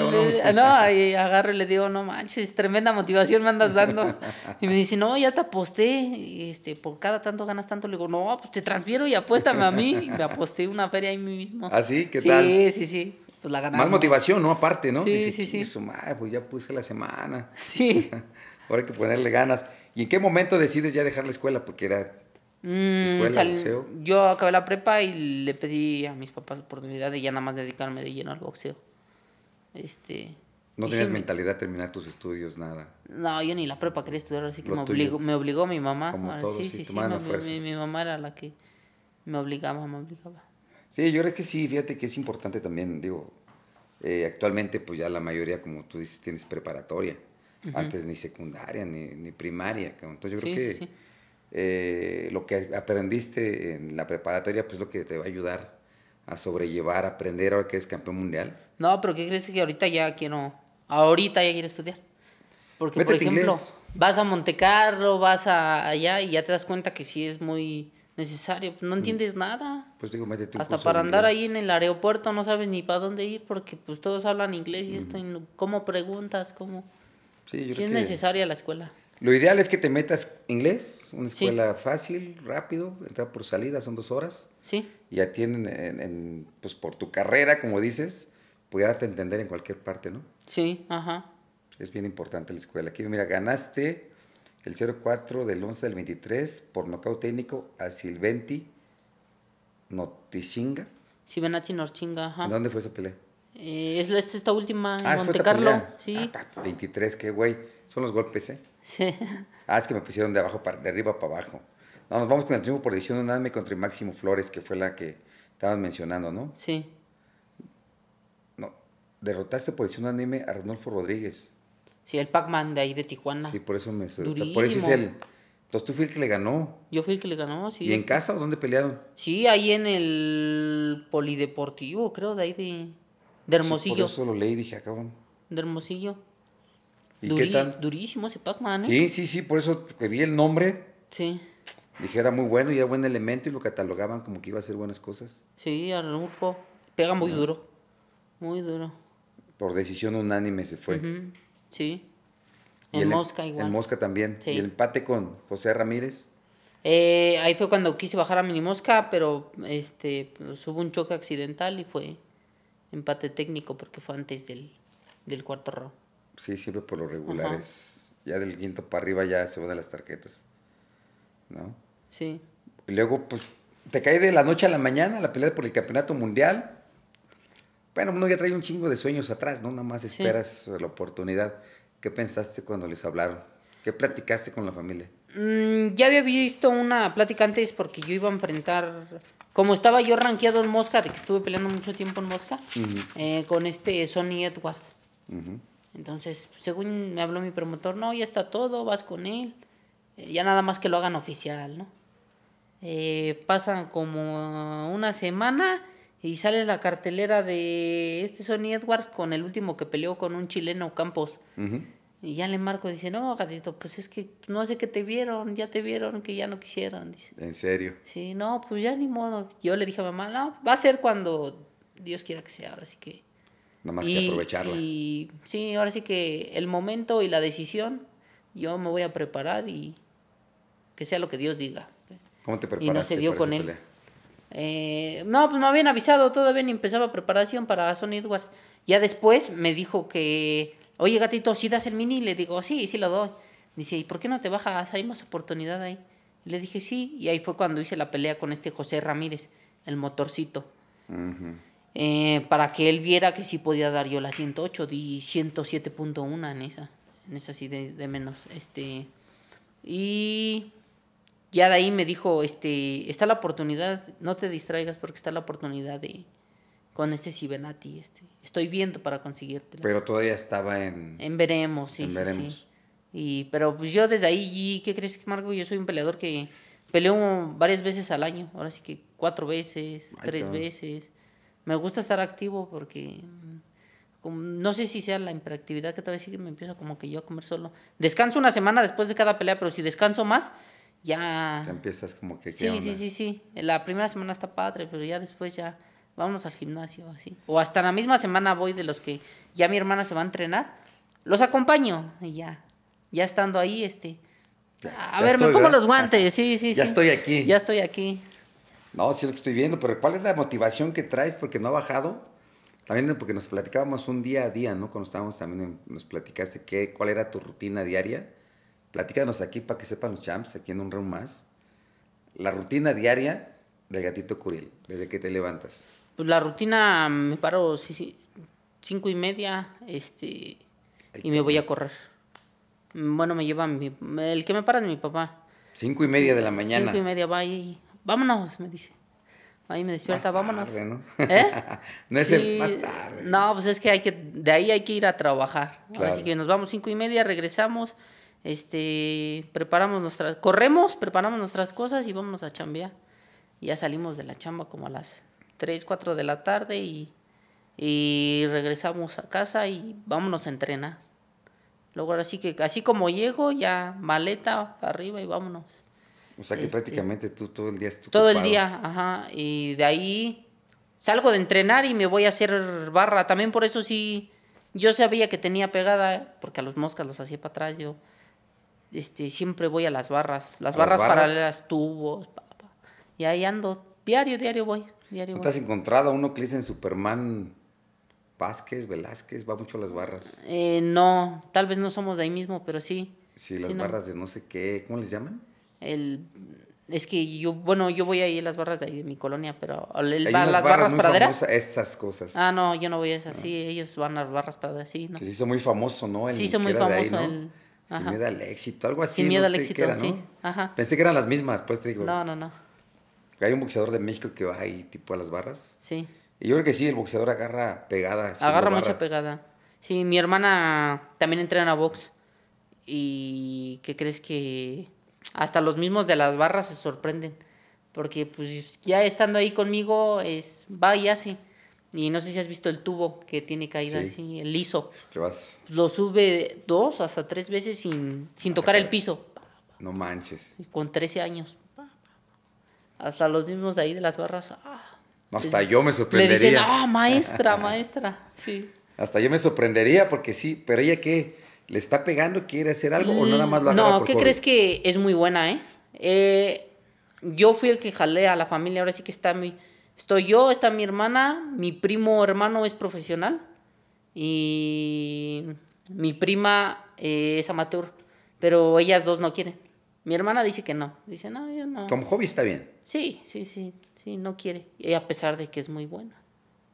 no, y agarro y le digo, no manches, tremenda motivación me andas dando. Y me dice, no, ya te aposté, este, por cada tanto ganas tanto. Le digo, no, pues te transfiero y apuéstame a mí. Y me aposté una feria ahí mismo. ¿Ah, sí? ¿Qué tal? Sí, sí, sí. Pues la ganamos. Más motivación, ¿no? Aparte, ¿no? Sí, sí, sí. su madre, pues ya puse la semana. Sí. Ahora hay que ponerle ganas. ¿Y en qué momento decides ya dejar la escuela? Porque era Mm, Yo acabé la prepa y le pedí a mis papás la oportunidad de ya nada más dedicarme de lleno al boxeo. Este, no tenías mentalidad de terminar tus estudios, nada. No, yo ni la prepa quería estudiar, así que me obligó, me obligó, mi mamá. sí, sí, sí, mi, mamá era la que me obligaba, me obligaba. Sí, yo creo que sí, fíjate que es importante también, digo, eh, actualmente pues ya la mayoría, como tú dices, tienes preparatoria, antes ni secundaria, ni, ni primaria, entonces yo creo que... Sí, eh, lo que aprendiste en la preparatoria, pues lo que te va a ayudar a sobrellevar, a aprender ahora que eres campeón mundial. No, pero ¿qué crees que ahorita ya quiero, ahorita ya quiero estudiar? Porque, por ejemplo, vas a Montecarlo, vas a allá y ya te das cuenta que sí es muy necesario. Pues, no mm. entiendes nada. Pues digo, métete Hasta para andar ahí en el aeropuerto no sabes ni para dónde ir porque pues todos hablan inglés y están mm. ¿cómo preguntas? ¿Cómo? Sí, yo es necesaria la escuela. Lo ideal es que te metas inglés, una escuela fácil, rápido, entrar por salida, son dos horas. Sí. Y atienden, en, pues por tu carrera, como dices, puede darte a entender en cualquier parte, ¿no? Sí, ajá. Es bien importante la escuela. Aquí, mira, ganaste el 04 del 11 del 23 por nocaut técnico a Silventi Notichinga. Silventi Notichinga, ajá. ¿Dónde fue esa pelea? Eh, es, esta última en ah, Sí. 23, ah, qué güey. Son los golpes, ¿eh? Sí. Ah, es que me pusieron de abajo para, de arriba para abajo. No, nos vamos con el triunfo por decisión anime contra Máximo Flores, que fue la que estabas mencionando, ¿no? Sí. No, derrotaste por decisión anime a Rodolfo Rodríguez. Sí, el Pac-Man de ahí de Tijuana. Sí, por eso me Por eso es él. Entonces tú fui el que le ganó. Yo fui el que le ganó, sí. ¿Y en casa o dónde pelearon? Sí, ahí en el Polideportivo, creo, de ahí de. De Hermosillo. Por eso lo leí dije, acabo. Ah, De Hermosillo. ¿Y qué tan? Durísimo ese Pac-Man. ¿eh? Sí, sí, sí, por eso que vi el nombre. Sí. Dije, era muy bueno y era buen elemento y lo catalogaban como que iba a hacer buenas cosas. Sí, Arnulfo. Pega muy duro. Muy duro. Por decisión unánime se fue. Sí. en em- Mosca igual. En Mosca también. Sí. Y el empate con José Ramírez. Eh, ahí fue cuando quise bajar a Mini Mosca, pero este, pues, hubo un choque accidental y fue empate técnico porque fue antes del, cuarto round. Sí, siempre por los regulares. Ya del quinto para arriba ya se van a las tarjetas. ¿No? Sí. Y luego, pues, te cae de la noche a la mañana la pelea por el campeonato mundial. Bueno, uno ya trae un chingo de sueños atrás, ¿no? Nada más esperas la oportunidad. ¿Qué pensaste cuando les hablaron? ¿Qué platicaste con la familia? Mm, ya había visto una plática antes porque yo iba a enfrentar como estaba yo ranqueado en Mosca, de que estuve peleando mucho tiempo en Mosca, eh, con este Sony Edwards. Entonces, según me habló mi promotor, no, ya está todo, vas con él. Eh, ya nada más que lo hagan oficial, ¿no? Eh, pasan como una semana y sale la cartelera de este Sony Edwards con el último que peleó con un chileno Campos. Y ya le marco, y dice, no, gatito, pues es que no sé que te vieron, ya te vieron, que ya no quisieron. Dice. ¿En serio? Sí, no, pues ya ni modo. Yo le dije a mamá, no, va a ser cuando Dios quiera que sea, ahora sí que... Nada más que aprovecharla. Y sí, ahora sí que el momento y la decisión, yo me voy a preparar y que sea lo que Dios diga. ¿Cómo te preparaste? Y no se dio con él. Eh, no, pues me habían avisado, todavía ni empezaba preparación para Sony Edwards. Ya después me dijo que oye gatito, si ¿sí das el mini? Le digo, sí, sí lo doy. Dice, ¿y por qué no te bajas? Hay más oportunidad ahí. Le dije, sí, y ahí fue cuando hice la pelea con este José Ramírez, el motorcito, eh, para que él viera que sí podía dar yo la 108, di 107.1 en esa, en esa sí de, de, menos. Este, y ya de ahí me dijo, este, está la oportunidad, no te distraigas porque está la oportunidad de, con este Cibenati, este. Estoy viendo para conseguirte. Pero todavía estaba en... En veremos, sí, en veremos. Y, pero pues yo desde ahí, ¿qué crees, que Marco? Yo soy un peleador que peleo varias veces al año, ahora sí que cuatro veces, tres veces. Me gusta estar activo porque mm, no sé si sea la hiperactividad que tal vez sí que me empiezo como que yo a comer solo. Descanso una semana después de cada pelea, pero si descanso más, ya... Te empiezas como que... sí, sí, sí, sí. La primera semana está padre, pero ya después ya vámonos al gimnasio, así. O hasta la misma semana voy de los que ya mi hermana se va a entrenar, los acompaño y ya, ya estando ahí, este. A ver, me pongo los guantes, sí, sí, sí. Ya estoy aquí. Ya estoy aquí. No, sí lo que estoy viendo, pero ¿cuál es la motivación que traes? Porque no ha bajado. También porque nos platicábamos un día a día, ¿no? Cuando estábamos también, nos platicaste qué, cuál era tu rutina diaria. Platícanos aquí para que sepan los champs, aquí en un room más. La rutina diaria del gatito Curiel, desde que te levantas. Pues la rutina me paro cinco y media este, y me voy a correr. Mm, bueno, me lleva mi, el que me para es mi papá. Cinco y media de la mañana. Cinco y media, va ahí. vámonos, me dice. Ahí me despierta, vámonos. ¿no? ¿Eh? no es el más tarde. No, pues es que hay que, de ahí hay que ir a trabajar. Claro. Así que nos vamos cinco y media, regresamos, este, preparamos nuestras, corremos, preparamos nuestras cosas y vámonos a chambear. Y ya salimos de la chamba como a las Tres, cuatro de la tarde y, regresamos a casa y vámonos a entrenar. Luego así que así como llego, ya maleta arriba y vámonos. O sea que este, prácticamente tú todo el día Todo el día, ajá. Y de ahí salgo de entrenar y me voy a hacer barra. También por eso sí, yo sabía que tenía pegada, porque a los moscas los hacía para atrás yo. Este, siempre voy a las barras, las barras, paralelas, tubos, y ahí ando, diario, diario voy. ¿No te has encontrado a uno que dice en Superman Vázquez, Velázquez? Va mucho a las barras. Eh, no, tal vez no somos de ahí mismo, pero sí. Sí, las barras de no sé qué, ¿cómo les llaman? El, es que yo, bueno, yo voy ahí a las barras de ahí de mi colonia, pero las barras, barras Esas cosas. Ah, no, yo no voy a esas, ah. sí, ellos van a las barras para sí. Que se hizo muy famoso, ¿no? El se hizo muy famoso Sin miedo al éxito, algo así. Sin miedo al éxito, era, sí. Pensé que eran las mismas, pues te digo. No, no, no. Hay un boxeador de México que va ahí tipo a las barras. Sí. Y yo creo que sí, el boxeador agarra pegada. Agarra mucha pegada. Sí, mi hermana también entrena a box. ¿Y qué crees que hasta los mismos de las barras se sorprenden? Porque pues ya estando ahí conmigo es va y hace. Y no sé si has visto el tubo que tiene caída, así, el liso. Pues, ¿Qué vas? Lo sube dos hasta tres veces sin, sin tocar el piso. No manches. Con 13 años. Hasta los mismos de ahí de las barras. Ah. Hasta yo me sorprendería. ah, maestra, maestra. Sí. Hasta yo me sorprendería porque sí, pero ella qué, ¿le está pegando? ¿Quiere hacer algo o nada más lo No, ¿qué crees que es muy buena, eh? eh? Yo fui el que jalé a la familia, ahora sí que está mi... Estoy yo, está mi hermana, mi primo hermano es profesional y mi prima eh, es amateur, pero ellas dos no quieren. Mi hermana dice que no. Dice, no, yo no. Como hobby está bien. Sí, sí, sí, sí, no quiere. Y a pesar de que es muy buena.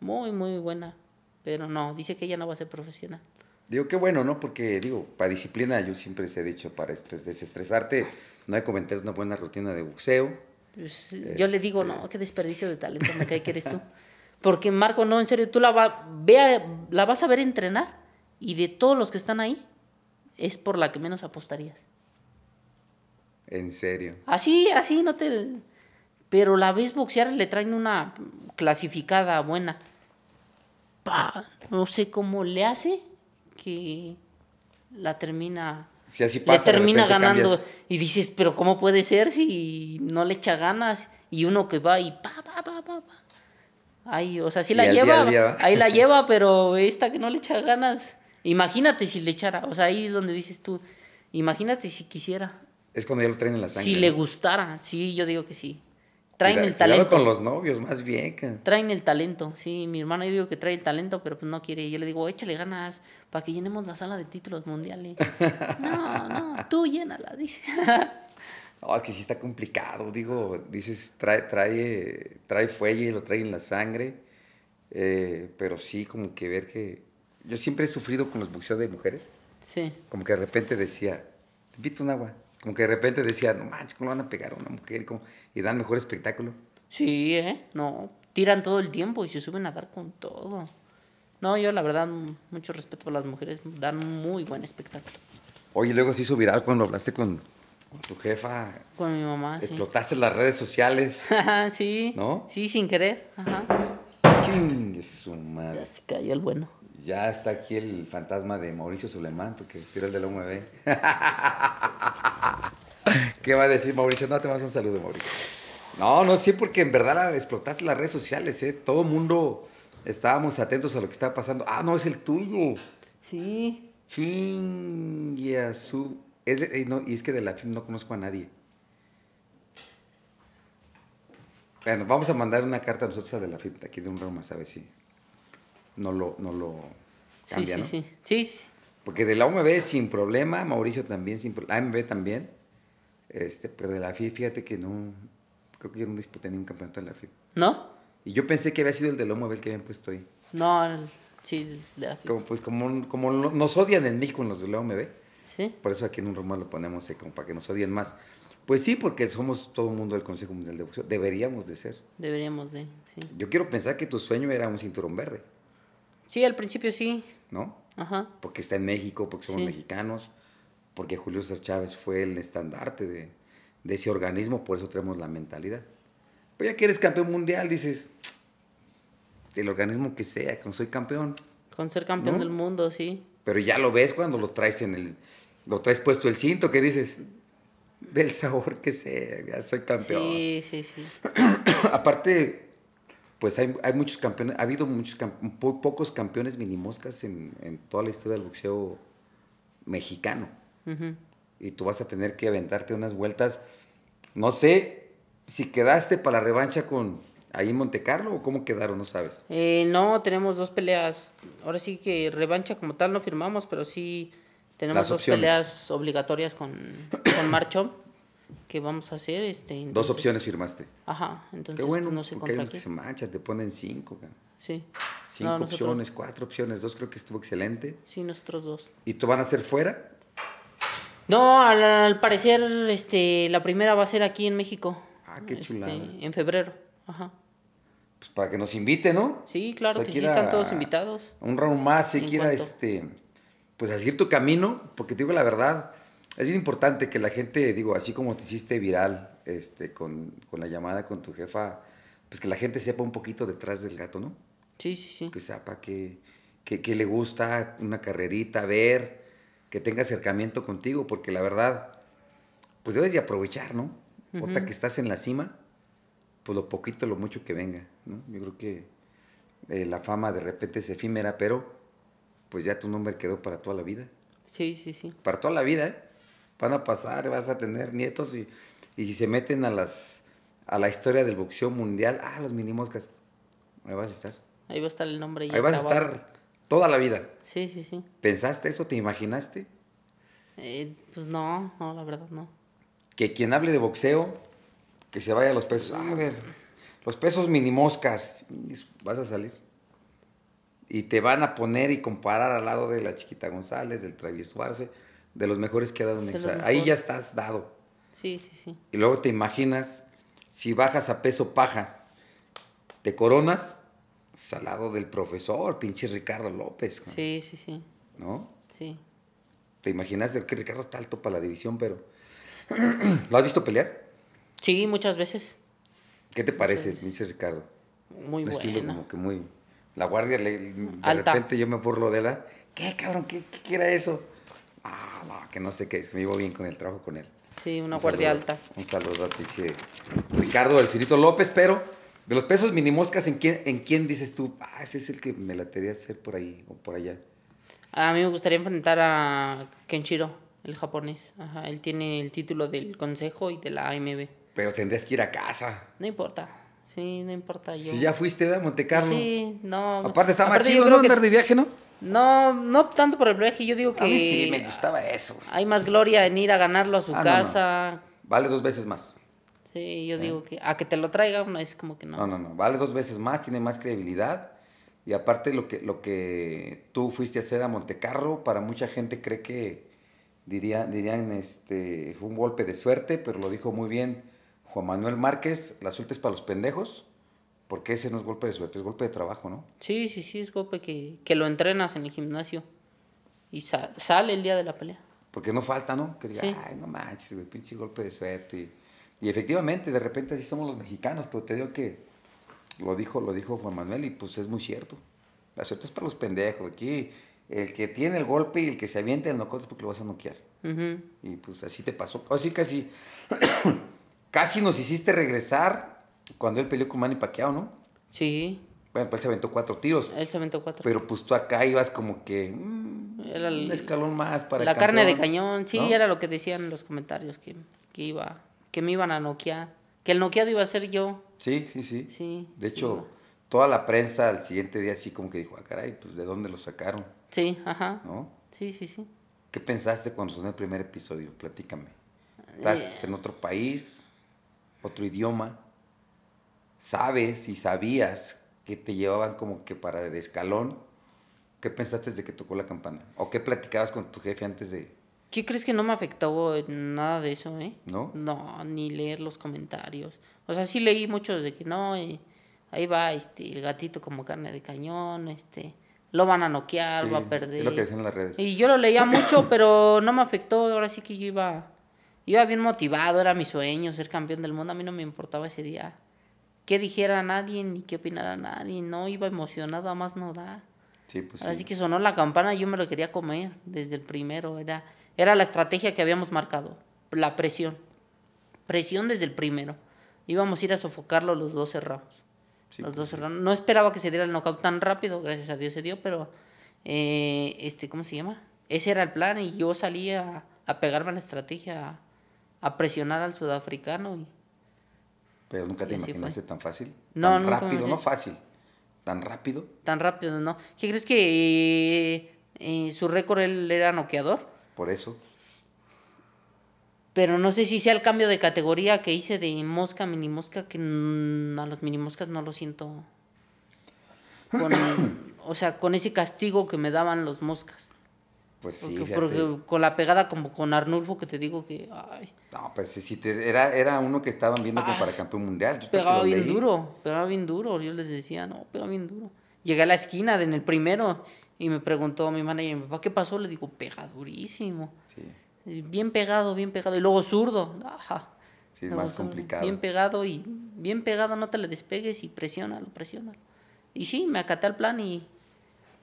Muy, muy buena. Pero no, dice que ella no va a ser profesional. Digo, qué bueno, ¿no? Porque, digo, para disciplina, yo siempre se he dicho, para estrés, desestresarte, no hay comentar una buena rutina de boxeo. Pues, yo le digo, no, este qué desperdicio de talento me cae que eres tú. Porque, Marco, no, en serio, tú la, vea, la vas a ver entrenar y de todos los que están ahí, es por la que menos apostarías. En serio. Así, así, no te... Pero la ves boxear, le traen una clasificada buena. No sé cómo le hace que la termina... Si así pasa, le termina ganando. Y dices, pero ¿cómo puede ser si no le echa ganas? Y uno que va y pa, pa, pa, pa, Ahí, o sea, sí la lleva, ahí la lleva, pero esta que no le echa ganas. Imagínate si le echara, o sea, ahí es donde dices tú, imagínate si quisiera. Es cuando ya lo traen en la sangre. Si le gustara, sí, yo digo que sí. Traen el talento. con los novios, más bien. Traen el talento, sí. Mi hermano yo digo que trae el talento, pero pues no quiere. Yo le digo, échale ganas para que llenemos la sala de títulos mundiales. no, no, tú llénala, dice. no, oh, es que sí está complicado. Digo, dices, trae, trae, trae fuelle, lo trae en la sangre. Eh, pero sí, como que ver que... Yo siempre he sufrido con los buceos de mujeres. Sí. Como que de repente decía, te invito un agua. Como que de repente decían, no manches, ¿cómo lo van a pegar a una mujer? Y dan mejor espectáculo. Sí, ¿eh? No, tiran todo el tiempo y se suben a dar con todo. No, yo la verdad, mucho respeto por las mujeres, dan muy buen espectáculo. Oye, luego se hizo viral cuando hablaste con, tu jefa. Con mi mamá. Explotaste las redes sociales. sí. ¿No? Sí, sin querer. Ajá. Ching, su madre. Ya se cayó el bueno. Ya está aquí el fantasma de Mauricio Sulemán, porque tira el de la ¿Qué va a decir Mauricio? No, te vas un saludo, Mauricio. No, no, sí, porque en verdad explotaste las redes sociales, ¿eh? Todo mundo estábamos atentos a lo que estaba pasando. Ah, no, es el tuyo. Sí. Es eh, y es que de la FIP no conozco a nadie. Bueno, vamos a mandar una carta a nosotros a de la FIP, aquí de un Roma ¿sabes? Sí no lo, no lo cambia, sí, ¿no? Sí, sí, Porque de la OMB sin problema, Mauricio también, sin problema, AMB también. Este, pero de la FIFA fíjate que no. Creo que yo no disputé ningún campeonato de la FIFA. ¿No? Y yo pensé que había sido el de la OMB el que habían puesto ahí. No, sí, de la FIFA. Como, pues como, como nos odian en México los de la OMB. Sí. Por eso aquí en un rumor lo ponemos, eh, como para que nos odien más. Pues sí, porque somos todo el mundo del Consejo Mundial de Boxeo. Deberíamos de ser. Deberíamos de, sí. Yo quiero pensar que tu sueño era un cinturón verde. Sí, al principio sí. ¿No? Ajá. Porque está en México, porque somos mexicanos, porque Julio César Chávez fue el estandarte de, ese organismo, por eso tenemos la mentalidad. Pues ya que eres campeón mundial, dices, del organismo que sea, que no soy campeón. Con ser campeón del mundo, sí. Pero ya lo ves cuando lo traes en el, lo traes puesto el cinto, que dices, del sabor que sea, ya soy campeón. Sí, sí, sí. Aparte, pues hay, hay, muchos campeones, ha habido muchos pocos campeones minimoscas en, en toda la historia del boxeo mexicano. Y tú vas a tener que aventarte unas vueltas. No sé si quedaste para la revancha con ahí en Monte Carlo o cómo quedaron, no sabes. Eh, no, tenemos dos peleas. Ahora sí que revancha como tal no firmamos, pero sí tenemos dos peleas obligatorias con, con Marcho que vamos a hacer. Este, Dos opciones firmaste. Ajá, entonces Qué no se porque hay unos que se manchan, te ponen cinco. Sí. Cinco opciones, cuatro opciones, dos creo que estuvo excelente. Sí, nosotros dos. ¿Y tú van a ser fuera? No, al, parecer este, la primera va a ser aquí en México. Ah, qué este, chulada. en febrero, ajá. Pues para que nos invite, ¿no? Sí, claro pues que sí, están todos invitados. Un round más, si quiera, este, pues a seguir tu camino, porque te digo la verdad, es bien importante que la gente, digo, así como te hiciste viral este, con, la llamada con tu jefa, pues que la gente sepa un poquito detrás del gato, ¿no? Sí, sí, sí. Que sepa que, que, le gusta una carrerita, ver, que tenga acercamiento contigo, porque la verdad, pues debes de aprovechar, ¿no? Uh que estás en la cima, pues lo poquito, lo mucho que venga, ¿no? Yo creo que eh, la fama de repente es efímera, pero pues ya tu nombre quedó para toda la vida. Sí, sí, sí. Para toda la vida, ¿eh? van a pasar, vas a tener nietos y, si se meten a las a la historia del boxeo mundial, ah, los mini moscas. Ahí vas a estar. Ahí va a estar el nombre. Ahí vas a estar toda la vida. Sí, sí, sí. ¿Pensaste eso? ¿Te imaginaste? Eh, pues no, no, la verdad no. Que quien hable de boxeo, que se vaya a los pesos. a ver, los pesos mini moscas, vas a salir. Y te van a poner y comparar al lado de la chiquita González, del Travis Suárez de los mejores que ha dado México. ahí ya estás dado. Sí, sí, sí. Y luego te imaginas, si bajas a peso paja, te coronas salado del profesor, pinche Ricardo López. Sí, sí, sí. ¿No? Sí. ¿Te imaginas que Ricardo está alto para la división, pero... ¿Lo has visto pelear? Sí, muchas veces. ¿Qué te parece, pinche Ricardo? Muy bueno. Estilo como que muy... La guardia, le, de repente yo me burlo de la... ¿ah? ¿Qué, cabrón? ¿Qué, qué era eso? ah, no, que no sé qué, me iba bien con el trabajo con él. Sí, una guardia alta. Un saludo ti, Ricardo del López, pero de los pesos minimoscas, ¿en quién, ¿en quién dices tú? Ah, ese es el que me la latería hacer por ahí o por allá. A mí me gustaría enfrentar a Kenshiro, el japonés. Ajá, él tiene el título del consejo y de la AMB. Pero tendrías que ir a casa. No importa. Sí, no importa. Yo. Si ya fuiste a Monte Carlo. Sí, no. Aparte está más chido, ¿no? Andar de viaje, ¿no? No, no tanto por el viaje, yo digo que... sí, me gustaba eso. Hay más gloria en ir a ganarlo a su ah, casa. Vale dos veces más. Sí, yo ¿Eh? digo que a que te lo traiga no es como que no. No, no, no, vale dos veces más, tiene más credibilidad. Y aparte lo que, lo que tú fuiste a hacer a Montecarro, para mucha gente cree que diría, dirían este, fue un golpe de suerte, pero lo dijo muy bien Juan Manuel Márquez, la suerte es para los pendejos. Porque ese no es golpe de suerte, es golpe de trabajo, ¿no? Sí, sí, sí, es golpe que, que lo entrenas en el gimnasio y sale el día de la pelea. Porque no falta, ¿no? Que diga, ay, no manches, güey, pinche golpe de suerte. Y, efectivamente, de repente así somos los mexicanos, pero te digo que lo dijo, lo dijo Juan Manuel y pues es muy cierto. La suerte es para los pendejos. Aquí el que tiene el golpe y el que se avienta el cosa es porque lo vas a noquear. Y pues así te pasó. Así casi, casi nos hiciste regresar cuando él peleó con Manny Pacquiao, ¿no? Sí. Bueno, pues él se aventó cuatro tiros. Él se aventó cuatro. Pero pues tú acá ibas como que. Mm, era el, un escalón más para. La carne de cañón, sí, era lo que decían los comentarios, que, iba, que me iban a noquear. Que el noqueado iba a ser yo. Sí, sí, sí. sí de hecho, toda la prensa al siguiente día así como que dijo, ah, caray, pues de dónde lo sacaron. Sí, ajá. ¿No? Sí, sí, sí. ¿Qué pensaste cuando sonó el primer episodio? Platícame. Eh. ¿Estás en otro país? ¿Otro idioma? sabes y sabías que te llevaban como que para de escalón, ¿qué pensaste desde que tocó la campana? ¿O qué platicabas con tu jefe antes de...? ¿Qué crees que no me afectó nada de eso, eh? ¿No? No, ni leer los comentarios. O sea, sí leí muchos de que no, eh, ahí va este, el gatito como carne de cañón, este lo van a noquear, va a perder. lo que las redes. Y yo lo leía mucho, pero no me afectó. Ahora sí que yo iba, iba bien motivado, era mi sueño ser campeón del mundo. A mí no me importaba ese día que dijera nadie ni que opinara nadie. No, iba emocionada, más no da. Así pues que sonó la campana, yo me lo quería comer desde el primero. Era, era la estrategia que habíamos marcado, la presión. Presión desde el primero. Íbamos a ir a sofocarlo los dos cerrados los pues No esperaba que se diera el knockout tan rápido, gracias a Dios se dio, pero eh, este, ¿cómo se llama? Ese era el plan y yo salía a pegarme a la estrategia, a, a presionar al sudafricano y pero nunca te imaginaste tan fácil. No, tan rápido, no fácil. Tan rápido. Tan rápido, no. ¿Qué crees que eh, eh, su récord él era noqueador? Por eso. Pero no sé si sea el cambio de categoría que hice de mosca a mini mosca, que a los mini moscas no lo siento. o sea, con ese castigo que me daban los moscas. Pues porque, porque, con la pegada como con Arnulfo que te digo que. Ay. No, pues si era, era uno que estaban viendo como para ah, campeón mundial. pegaba bien duro, pegaba bien duro. Yo les decía, no, pegaba bien duro. Llegué a la esquina de, en el primero y me preguntó mi manager, ¿qué pasó? Le digo, pega durísimo. Sí. Bien pegado, bien pegado. Y luego zurdo. Ajá. Sí, más complicado. Bien pegado y bien pegado, no te le despegues y presiónalo, presiónalo. Y sí, me acaté al plan y,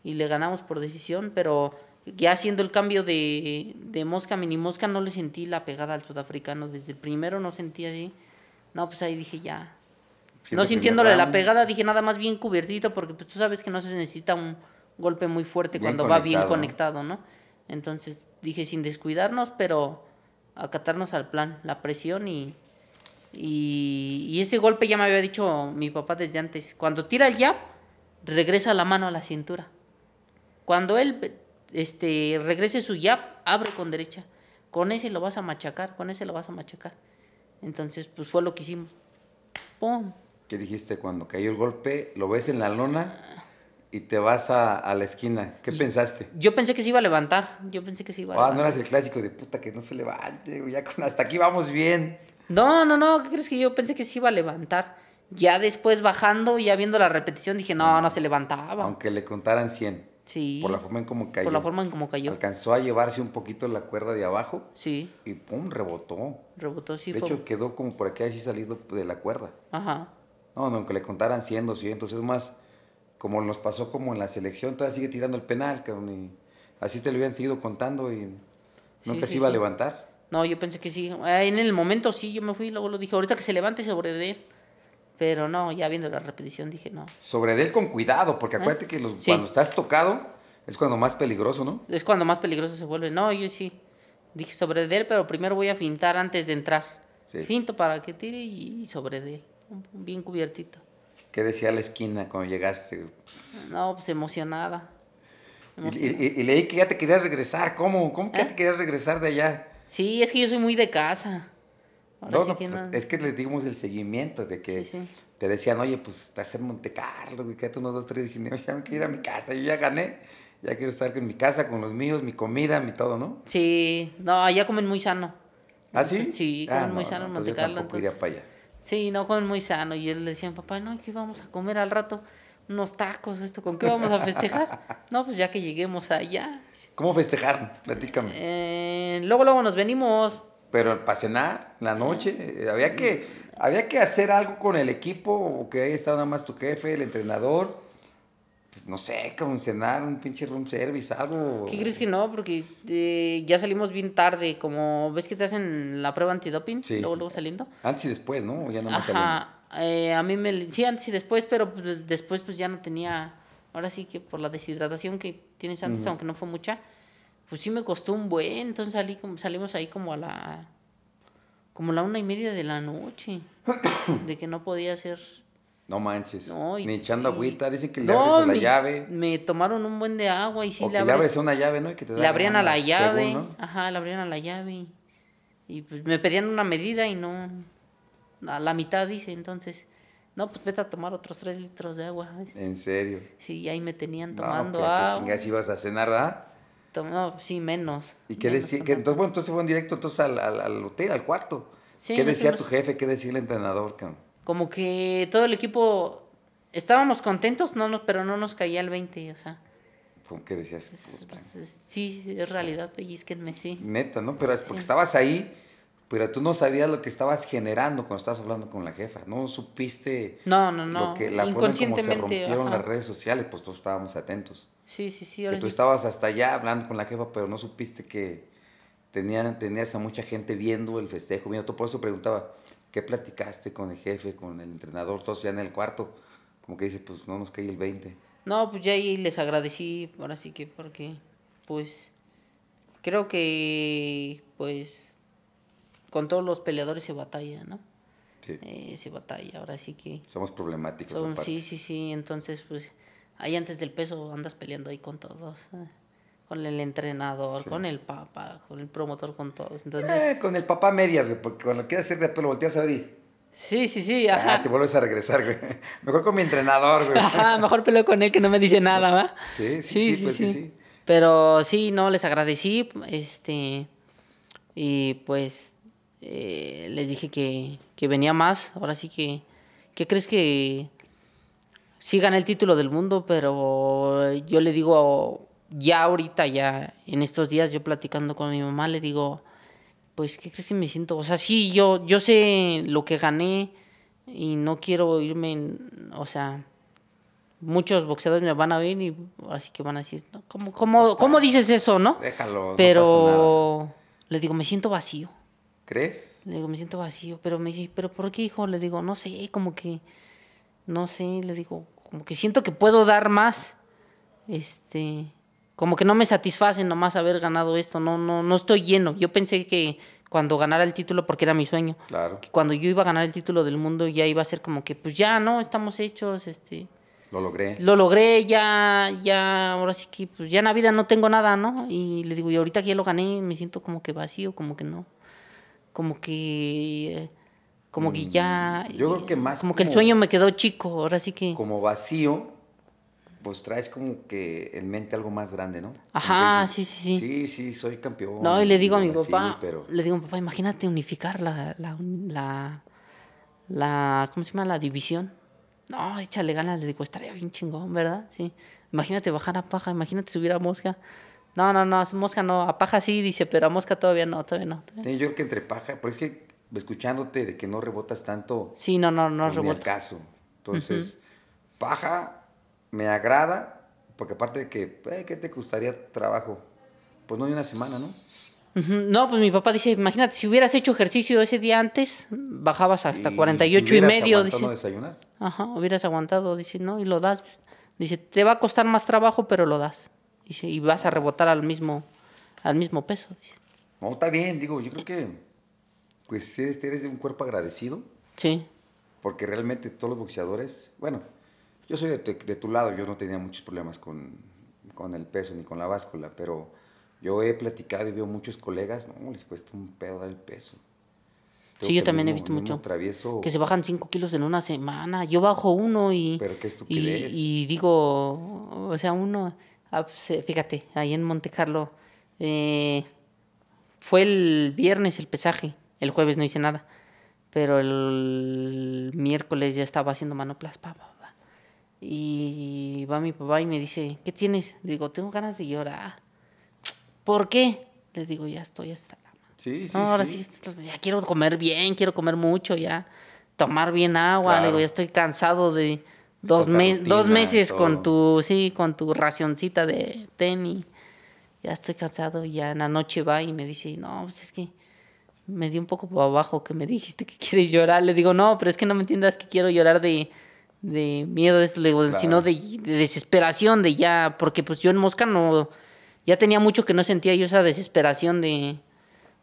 y le ganamos por decisión, pero ya haciendo el cambio de, mosca, mini mosca, no le sentí la pegada al sudafricano. Desde el primero no sentí allí. No, pues ahí dije ya. no sintiéndole la pegada, dije nada más bien cubiertito, porque pues, tú sabes que no se necesita un golpe muy fuerte cuando va bien conectado, ¿no? Entonces dije sin descuidarnos, pero acatarnos al plan, la presión y, y, ese golpe ya me había dicho mi papá desde antes. Cuando tira el jab, regresa la mano a la cintura. Cuando él este, regrese su jab, abre con derecha. Con ese lo vas a machacar, con ese lo vas a machacar. Entonces, pues fue lo que hicimos. ¡Pum! ¿Qué dijiste cuando cayó el golpe? ¿Lo ves en la lona? y te vas a, la esquina. ¿Qué pensaste? Yo pensé que se iba a levantar. Yo pensé que se iba a ah, levantar. no eras el clásico de puta que no se levante, Ya hasta aquí vamos bien. No, no, no. ¿Qué crees que yo pensé que se iba a levantar? Ya después bajando, ya viendo la repetición, dije, no, no, no se levantaba. Aunque le contaran 100. Sí. Por la forma en cómo cayó. la forma en cayó. Alcanzó a llevarse un poquito la cuerda de abajo. Sí. Y pum, rebotó. Rebotó, sí. De hecho, quedó como por aquí así salido de la cuerda. Ajá. No, aunque le contaran siendo sí entonces más, como nos pasó como en la selección, todavía sigue tirando el penal, cabrón, y así te lo habían seguido contando y nunca se iba a levantar. No, yo pensé que sí. Ah, en el momento sí, yo me fui, luego lo dije, ahorita que se levante sobre de pero no, ya viendo la repetición dije no. Sobre de él con cuidado, porque ¿Eh? acuérdate que cuando estás tocado es cuando más peligroso, ¿no? Es cuando más peligroso se vuelve. No, yo sí. Dije sobre de él, pero primero voy a fintar antes de entrar. Finto para que tire y sobre de él. Bien cubiertito. ¿Qué decía la esquina cuando llegaste? No, pues emocionada. Y, leí que ya te querías regresar. ¿Cómo? ¿Cómo que ya ¿Eh? te querías regresar de allá? Sí, es que yo soy muy de casa. Pues, no, Es que les dimos el seguimiento de que te decían, oye, pues estás en Monte Carlo, güey, quédate unos dos, tres. Y dije, oye, ya me quiero ir a mi casa, yo ya gané, ya quiero estar con mi casa, con los míos, mi comida, mi todo, ¿no? Sí, no, allá comen muy sano. ¿Ah, sí? Sí, ah, comen muy sano en Monte Carlo. Sí, no comen muy sano. Y él le decía, papá, no, ¿qué vamos a comer al rato? Unos tacos, esto, ¿con qué vamos a festejar? no, pues ya que lleguemos allá. ¿Cómo festejar Platícame. Eh, luego, luego nos venimos pero para cenar, la noche, eh, había que, había que hacer algo con el equipo, o que ahí estaba nada más tu jefe, el entrenador. Pues, no sé, como cenar, un pinche room service, algo. ¿Qué crees que no? Porque eh, ya salimos bien tarde, como ves que te hacen la prueba antidoping, luego, luego saliendo. Antes y después, ¿no? Ya no más eh, a mí me... Sí, antes y después, pero pues, después pues ya no tenía... Ahora sí que por la deshidratación que tienes antes, aunque no fue mucha, pues sí me costó un buen, entonces salí, salimos ahí como a la, como la una y media de la noche, de que no podía hacer... No manches, ni echando agüita, dicen que le abres a la llave. me tomaron un buen de agua y sí le, que abres, le una llave, ¿no? le abrían a la llave, ajá, le abrían a la llave y pues me pedían una medida y no, a la mitad dice, entonces... No, pues vete a tomar otros tres litros de agua. Este. ¿En serio? Sí, ahí me tenían tomando no, pues, agua. ibas a cenar, ¿verdad? Tomó, sí, menos. ¿Y qué decía? entonces, bueno, entonces fue en directo entonces al, al, al hotel, al cuarto. ¿Qué decía tu jefe? ¿Qué decía el entrenador? Como que todo el equipo estábamos contentos, no pero no nos caía el 20, o sea. ¿Con qué decías? Es, sí, es realidad, pellizquenme, sí. Neta, ¿no? Pero es porque estabas ahí pero tú no sabías lo que estabas generando cuando estabas hablando con la jefa, no supiste no, no, no. Lo que, la Inconscientemente, como se rompieron las redes sociales, pues todos estábamos atentos. Sí, sí, sí. que tú estabas hasta allá hablando con la jefa, pero no supiste que tenías a mucha gente viendo el festejo, mira tú Por eso preguntaba, ¿qué platicaste con el jefe, con el entrenador, todos ya en el cuarto? Como que dice, pues no nos cae el 20. No, pues ya ahí les agradecí, ahora sí que porque, pues, creo que, pues con todos los peleadores se batalla, ¿no? Sí. Eh, se batalla, ahora sí que... Somos problemáticos. Son, sí, sí, sí, entonces pues ahí antes del peso andas peleando ahí con todos. ¿eh? Con el entrenador, con el papá, con el promotor, con todos. Entonces, eh, con el papá medias, güey, porque cuando quieres hacer de pelo volteas a ver Sí, sí, sí. Ajá. Ah, te vuelves a regresar, güey. Mejor con mi entrenador, güey. Ajá, mejor peleo con él que no me dice nada, ¿va? Sí, sí, sí, sí, sí. Pues sí. Pero sí, no, les agradecí, este, y pues eh, les dije que, venía más. Ahora sí que, ¿qué crees que sí gané el título del mundo? Pero yo le digo, ya ahorita, ya en estos días, yo platicando con mi mamá, le digo, pues, ¿qué crees que me siento? O sea, sí, yo, yo sé lo que gané y no quiero irme, o sea, muchos boxeadores me van a ver y así que van a decir, ¿cómo, cómo, cómo dices eso, no? Déjalo. Pero le digo, me siento vacío. ¿Crees? Le digo, me siento vacío, pero me dice, ¿pero por qué, hijo? Le digo, no sé, como que, no sé, le digo, como que siento que puedo dar más, este, como que no me satisface nomás haber ganado esto, no, no, no estoy lleno. Yo pensé que cuando ganara el título, porque era mi sueño, claro. cuando yo iba a ganar el título del mundo ya iba a ser como que, pues ya, ¿no? Estamos hechos, este... Lo logré. Lo logré, ya, ya, ahora sí que, pues ya en la vida no tengo nada, ¿no? Y le digo, y ahorita que ya lo gané, me siento como que vacío, como que no como que como que mm, ya yo creo que más como, que el sueño me quedó chico ahora sí que como vacío pues traes como que en mente algo más grande no ajá sí sí sí sí sí soy campeón no y le digo a mi papá le digo papá imagínate unificar la la, la la cómo se llama la división no échale ganas le digo estaría bien chingón verdad sí imagínate bajar a paja imagínate subir a mosca no, no, no, mosca no, a paja sí, dice, pero a mosca todavía no, todavía no. yo que entre paja, pero pues es que escuchándote de que no rebotas tanto. Sí, no, no, no el pues caso. Entonces, paja me agrada, porque aparte de que, ¿qué te gustaría trabajo? Pues no hay una semana, ¿no? No, pues mi papá dice, imagínate, si hubieras hecho ejercicio ese día antes, bajabas hasta 48 y medio, dice. desayunar? Ajá, hubieras aguantado, dice, no, y lo das. Dice, te va a costar más trabajo, pero lo das y vas a rebotar al mismo, al mismo peso. No, está bien, digo, yo creo que pues este, eres de un cuerpo agradecido. Sí. Porque realmente todos los boxeadores, bueno, yo soy de tu, lado, yo no tenía muchos problemas con, con, el peso ni con la báscula, pero yo he platicado y veo muchos colegas, no, les cuesta un pedo dar el peso. sí, yo también he visto mucho. que se bajan 5 kilos en una semana. Yo bajo uno y. Y, y digo, o sea, uno Ah, pues, eh, fíjate, ahí en Monte Carlo eh, fue el viernes el pesaje, el jueves no hice nada, pero el miércoles ya estaba haciendo manoplas, y va mi papá y me dice, ¿qué tienes? digo, tengo ganas de llorar. ¿Por qué? Le digo, ya estoy hasta la Sí, sí, ahora sí. ya quiero comer bien, quiero comer mucho, ya tomar bien agua, ya estoy cansado de dos, meses con tu, sí, con tu racioncita de tenis. Ya estoy cansado, ya en la noche va y me dice, no, pues es que me dio un poco por abajo que me dijiste que quieres llorar. Le digo, no, pero es que no me entiendas que quiero llorar de, miedo, de esto, sino de, desesperación, de ya, porque pues yo en Mosca no, ya tenía mucho que no sentía yo esa desesperación de,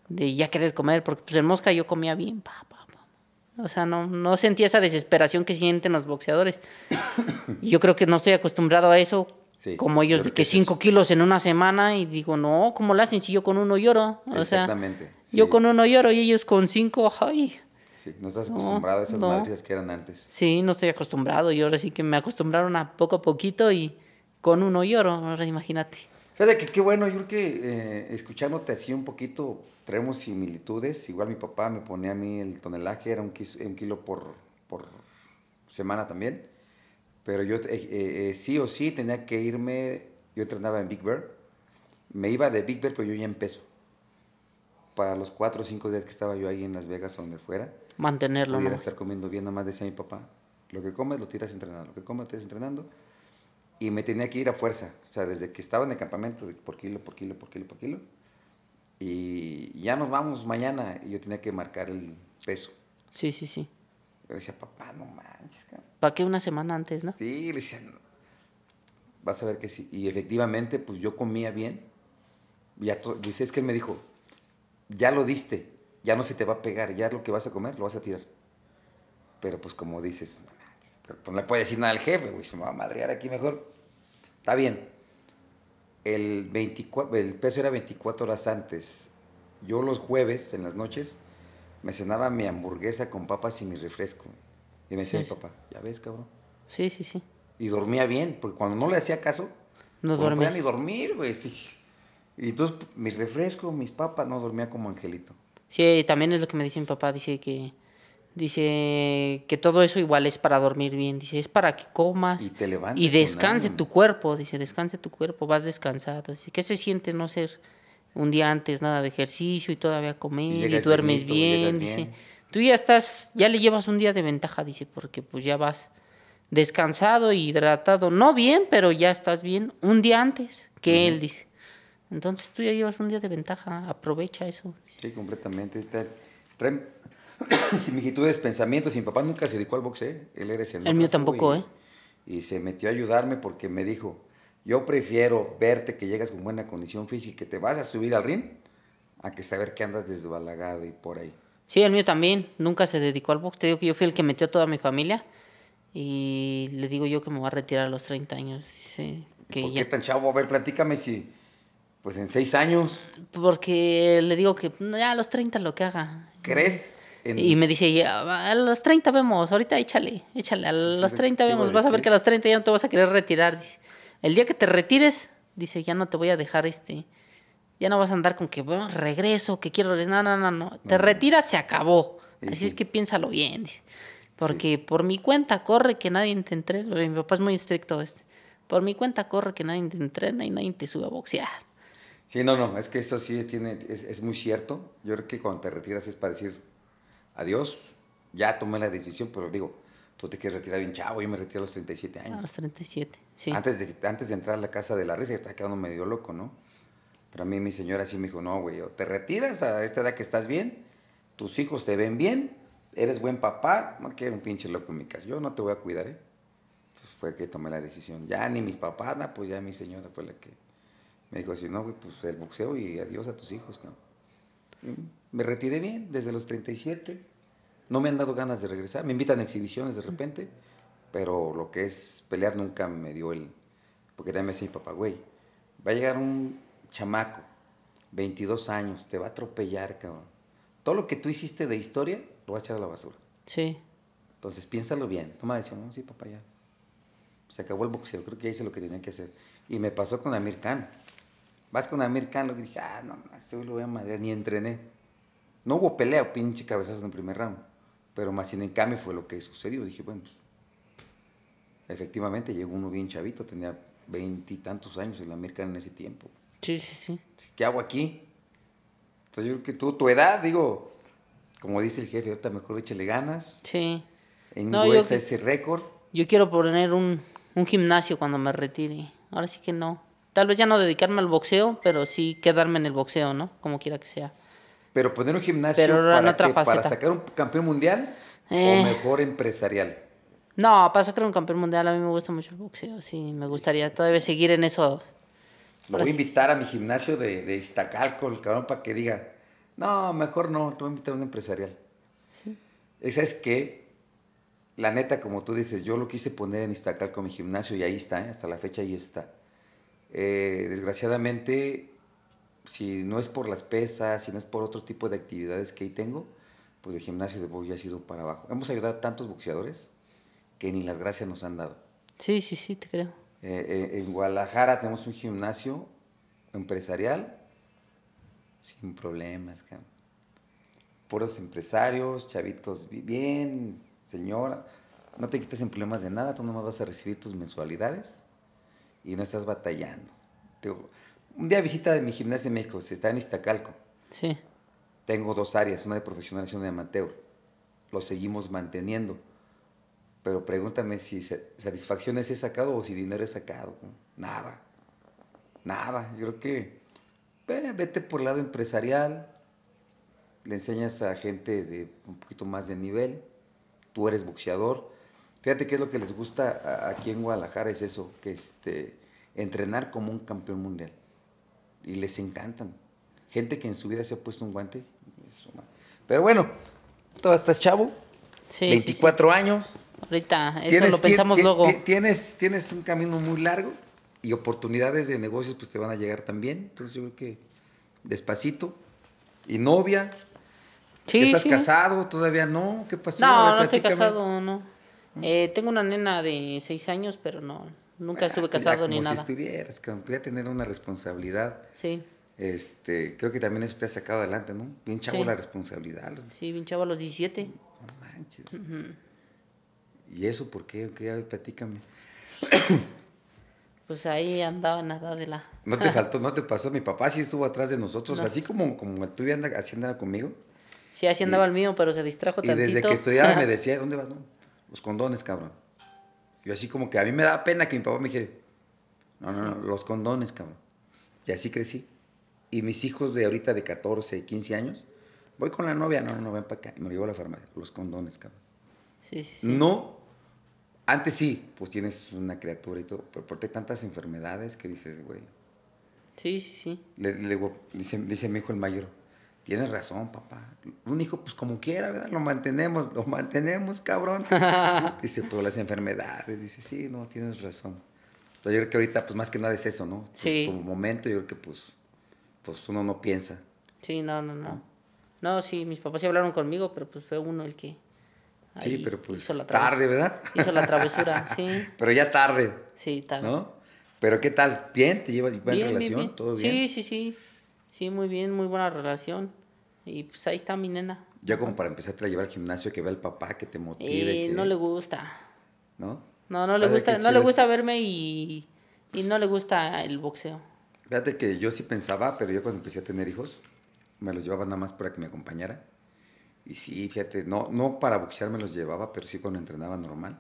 ya querer comer, porque pues en Mosca yo comía bien, pa, o sea, no, no sentí esa desesperación que sienten los boxeadores. yo creo que no estoy acostumbrado a eso. como ellos, de que cinco kilos en una semana y digo, no, ¿cómo lo hacen si yo con uno lloro? O Sea, Yo con uno lloro y ellos con cinco, ay. Sí, no estás acostumbrado a esas no. que eran antes. Sí, no estoy acostumbrado. Y ahora sí que me acostumbraron a poco a poquito y con uno lloro, ahora imagínate. Fede, qué bueno, yo creo que eh, escuchándote así un poquito traemos similitudes. Igual mi papá me ponía a mí el tonelaje, era un, kilo, por, semana también. Pero yo eh, eh, sí o sí tenía que irme, yo entrenaba en Big Bear. Me iba de Big Bear, pero yo ya en peso. Para los cuatro o cinco días que estaba yo ahí en Las Vegas o donde fuera. Mantenerlo. Pudiera estar comiendo bien, nada más decía mi papá. Lo que comes lo tiras entrenando, lo que comes lo tiras entrenando y me tenía que ir a fuerza. O sea, desde que estaba en el campamento, de por kilo, por kilo, por kilo, por kilo. Y ya nos vamos mañana. Y yo tenía que marcar el peso. Sí, sí, sí. le decía, papá, no manches. ¿Para qué una semana antes, no? Sí, le decía, vas a ver que sí. Y efectivamente, pues yo comía bien. Y dice, es que él me dijo, ya lo diste, ya no se te va a pegar, ya lo que vas a comer lo vas a tirar. Pero pues como dices, pues, no le puede decir nada al jefe, güey, se me va a madrear aquí mejor. Está bien. El, 24, el peso era 24 horas antes. Yo los jueves, en las noches, me cenaba mi hamburguesa con papas y mi refresco. Y me decía mi papá, ya ves, cabrón. Sí, sí, sí. Y dormía bien, porque cuando no le hacía caso, no, dormía pues, no podía ni dormir, güey. Y entonces pues, mi refresco, mis papas, no dormía como angelito. Sí, también es lo que me dice mi papá, dice que Dice que todo eso igual es para dormir bien. Dice, es para que comas y, te levantes y descanse tu cuerpo. Dice, descanse tu cuerpo, vas descansado. Dice, ¿qué se siente no ser un día antes nada de ejercicio y todavía comer y, duermes bien? Dice, tú ya estás, ya le llevas un día de ventaja, dice, porque pues ya vas descansado, hidratado, no bien, pero ya estás bien un día antes que él, dice. Entonces tú ya llevas un día de ventaja, aprovecha eso. Sí, completamente. similitudes, pensamientos. mi papá nunca se dedicó al boxeo, ¿eh? él era ese El mío tampoco, ¿eh? Y se metió a ayudarme porque me dijo, yo prefiero verte que llegas con buena condición física, que te vas a subir al ring, a que saber que andas desbalagado y por ahí. Sí, el mío también, nunca se dedicó al boxeo Te digo que yo fui el que metió a toda mi familia y le digo yo que me voy a retirar a los 30 años. ¿Por qué tan chavo? A ver, platícame si... Pues en seis años. Porque le digo que ya a los 30 lo que haga. ¿Crees? Y me dice, ah, a las 30 vemos, ahorita échale, échale, a las 30 vemos, vas a ver que a las 30 ya no te vas a querer retirar. el día que te retires, dice, ya no te voy a dejar este, ya no vas a andar con que bueno, regreso, que quiero, no, no, no, no, te retiras, se acabó. Así es que piénsalo bien, dice. Porque por mi cuenta corre que nadie te entrena. Mi papá es muy estricto este. Por mi cuenta corre que nadie te entrena y nadie te sube a boxear. Sí, no, no, es que eso sí tiene, es, es muy cierto. Yo creo que cuando te retiras es para decir, adiós, ya tomé la decisión, pero digo, tú te quieres retirar bien chavo, yo me retiré a los 37 años. A los 37, sí. Antes de, antes de entrar a la casa de la risa, estaba quedando medio loco, ¿no? Pero a mí mi señora sí me dijo, no, güey, te retiras a esta edad que estás bien, tus hijos te ven bien, eres buen papá, no quiero un pinche loco en mi casa, yo no te voy a cuidar, ¿eh? Pues fue que tomé la decisión. Ya ni mis papás, nada, pues ya mi señora fue la que me dijo así, no, güey, pues el boxeo y adiós a tus hijos, ¿no? me retiré bien desde los 37. No me han dado ganas de regresar. Me invitan a exhibiciones de repente, pero lo que es pelear nunca me dio el. Porque ya me decía papá, güey, va a llegar un chamaco, 22 años, te va a atropellar, cabrón. Todo lo que tú hiciste de historia lo vas a echar a la basura. Sí. Entonces piénsalo bien. Toma la decisión, no, sí, papá, ya. Se acabó el boxeo, creo que ya hice lo que tenía que hacer. Y me pasó con Amir Khan. Vas con Amir Khan, lo que dije, ah, no, yo lo voy a madrear, ni entrené. No hubo pelea pinche cabezazo en el primer round, pero más en cambio fue lo que sucedió. Dije, bueno, pues, efectivamente llegó uno bien chavito, tenía veintitantos años en la América en ese tiempo. Sí, sí, sí. ¿Qué hago aquí? Entonces yo creo que tú, tu edad, digo, como dice el jefe, ahorita mejor échale ganas. Sí. En no, ese récord. Yo quiero poner un, un gimnasio cuando me retire. Ahora sí que no. Tal vez ya no dedicarme al boxeo, pero sí quedarme en el boxeo, ¿no? Como quiera que sea. Pero poner un gimnasio para, sacar un campeón mundial o eh. mejor empresarial. No, para sacar un campeón mundial a mí me gusta mucho el boxeo, sí, me gustaría todavía seguir en eso. Lo voy a invitar a mi gimnasio de, de Iztacalco, el cabrón, para que diga, no, mejor no, te voy a invitar a un empresarial. Sí. Esa es que, la neta, como tú dices, yo lo quise poner en Iztacalco, mi gimnasio, y ahí está, ¿eh? hasta la fecha ahí está. Eh, desgraciadamente, si no es por las pesas, si no es por otro tipo de actividades que ahí tengo, pues de gimnasio de ya ha sido para abajo. Hemos ayudado a tantos boxeadores que ni las gracias nos han dado. Sí, sí, sí, te creo. Eh, eh, en Guadalajara tenemos un gimnasio empresarial sin problemas, cabrón. Puros empresarios, chavitos bien, señora. No te quites en problemas de nada, tú nomás vas a recibir tus mensualidades y no estás batallando. Te, un día visita de mi gimnasio en México, se está en Iztacalco. Sí. Tengo dos áreas, una de profesional y una de amateur. Lo seguimos manteniendo. Pero pregúntame si satisfacciones he sacado o si dinero he sacado. Nada. Nada. Yo creo que eh, vete por el lado empresarial, le enseñas a gente de un poquito más de nivel, tú eres boxeador. Fíjate qué es lo que les gusta aquí en Guadalajara, es eso, que este, entrenar como un campeón mundial y les encantan. Gente que en su vida se ha puesto un guante. Pero bueno, tú estás chavo. Sí, 24 años. Ahorita, eso lo pensamos luego. Tienes, tienes un camino muy largo y oportunidades de negocios pues te van a llegar también. Entonces yo creo que despacito. Y novia. Sí, ¿Estás casado? ¿Todavía no? ¿Qué pasó? No, no estoy casado, no. Mm. Eh, tengo una nena de 6 años, pero no, Nunca ah, estuve pues casado ni nada. Como si estuvieras, quería tener una responsabilidad. Sí. Este, creo que también eso te ha sacado adelante, ¿no? Bien chavo la responsabilidad. Sí, bien chavo a los 17. No manches. ¿Y eso por qué? quería ver, platícame. Pues ahí andaba nada de la. No te faltó, no te pasó. Mi papá sí estuvo atrás de nosotros, así como, como tú anda, así conmigo. Sí, así andaba el mío, pero se distrajo Y desde que estudiaba me decía, ¿dónde vas? Los condones, cabrón. Yo así como que a mí me daba pena que mi papá me dijera, no, no, los condones, cabrón. Y así crecí. Y mis hijos de ahorita de 14, 15 años, voy con la novia, no, no, ven para acá. Y me llevo a la farmacia, los condones, cabrón. Sí, sí, sí. No, antes sí, pues tienes una criatura y todo, pero porque hay tantas enfermedades que dices, güey. Sí, sí, sí. Le, digo, dice, dice mi hijo el mayor, Tienes razón, papá. Un hijo, pues como quiera, ¿verdad? Lo mantenemos, lo mantenemos, cabrón. dice, pero las enfermedades. Dice, sí, no, tienes razón. yo creo que ahorita, pues más que nada es eso, ¿no? Pues, sí. Como momento, yo creo que, pues, pues uno no piensa. Sí, no, no, no, no. sí, mis papás sí hablaron conmigo, pero pues fue uno el que. sí, pero pues la tarde, ¿verdad? Hizo la travesura, sí. Pero ya tarde. Sí, tarde. ¿No? Pero ¿qué tal? ¿Bien? ¿Te llevas buena relación? ¿Todo bien? Sí, sí, sí. Sí, muy bien, muy buena relación. Y pues ahí está mi nena. Ya como para empezar a llevar al gimnasio, que vea el papá, que te motive. Eh, no le gusta. ¿No? No, no le gusta, no le gusta verme y, no le gusta el boxeo. Fíjate que yo sí pensaba, pero yo cuando empecé a tener hijos, me los llevaba nada más para que me acompañara. Y sí, fíjate, no, no para boxear me los llevaba, pero sí cuando entrenaba normal.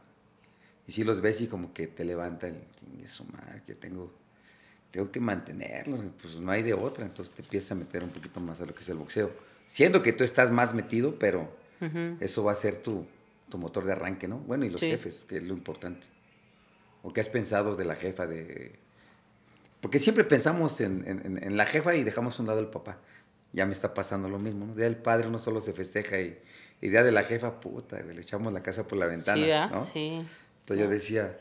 Y sí los ves y como que te levanta el, que tengo tengo que mantenerlos, pues no hay de otra, entonces te empieza a meter un poquito más a lo que es el boxeo. Siendo que tú estás más metido, pero eso va a ser tu, motor de arranque, ¿no? Bueno, y los jefes, que es lo importante. ¿O qué has pensado de la jefa? De... Porque siempre pensamos en, la jefa y dejamos a un lado el papá. Ya me está pasando lo mismo, ¿no? Día del padre no solo se festeja y, idea de la jefa, puta, le echamos la casa por la ventana, ¿no? Sí. Entonces yo ah. decía,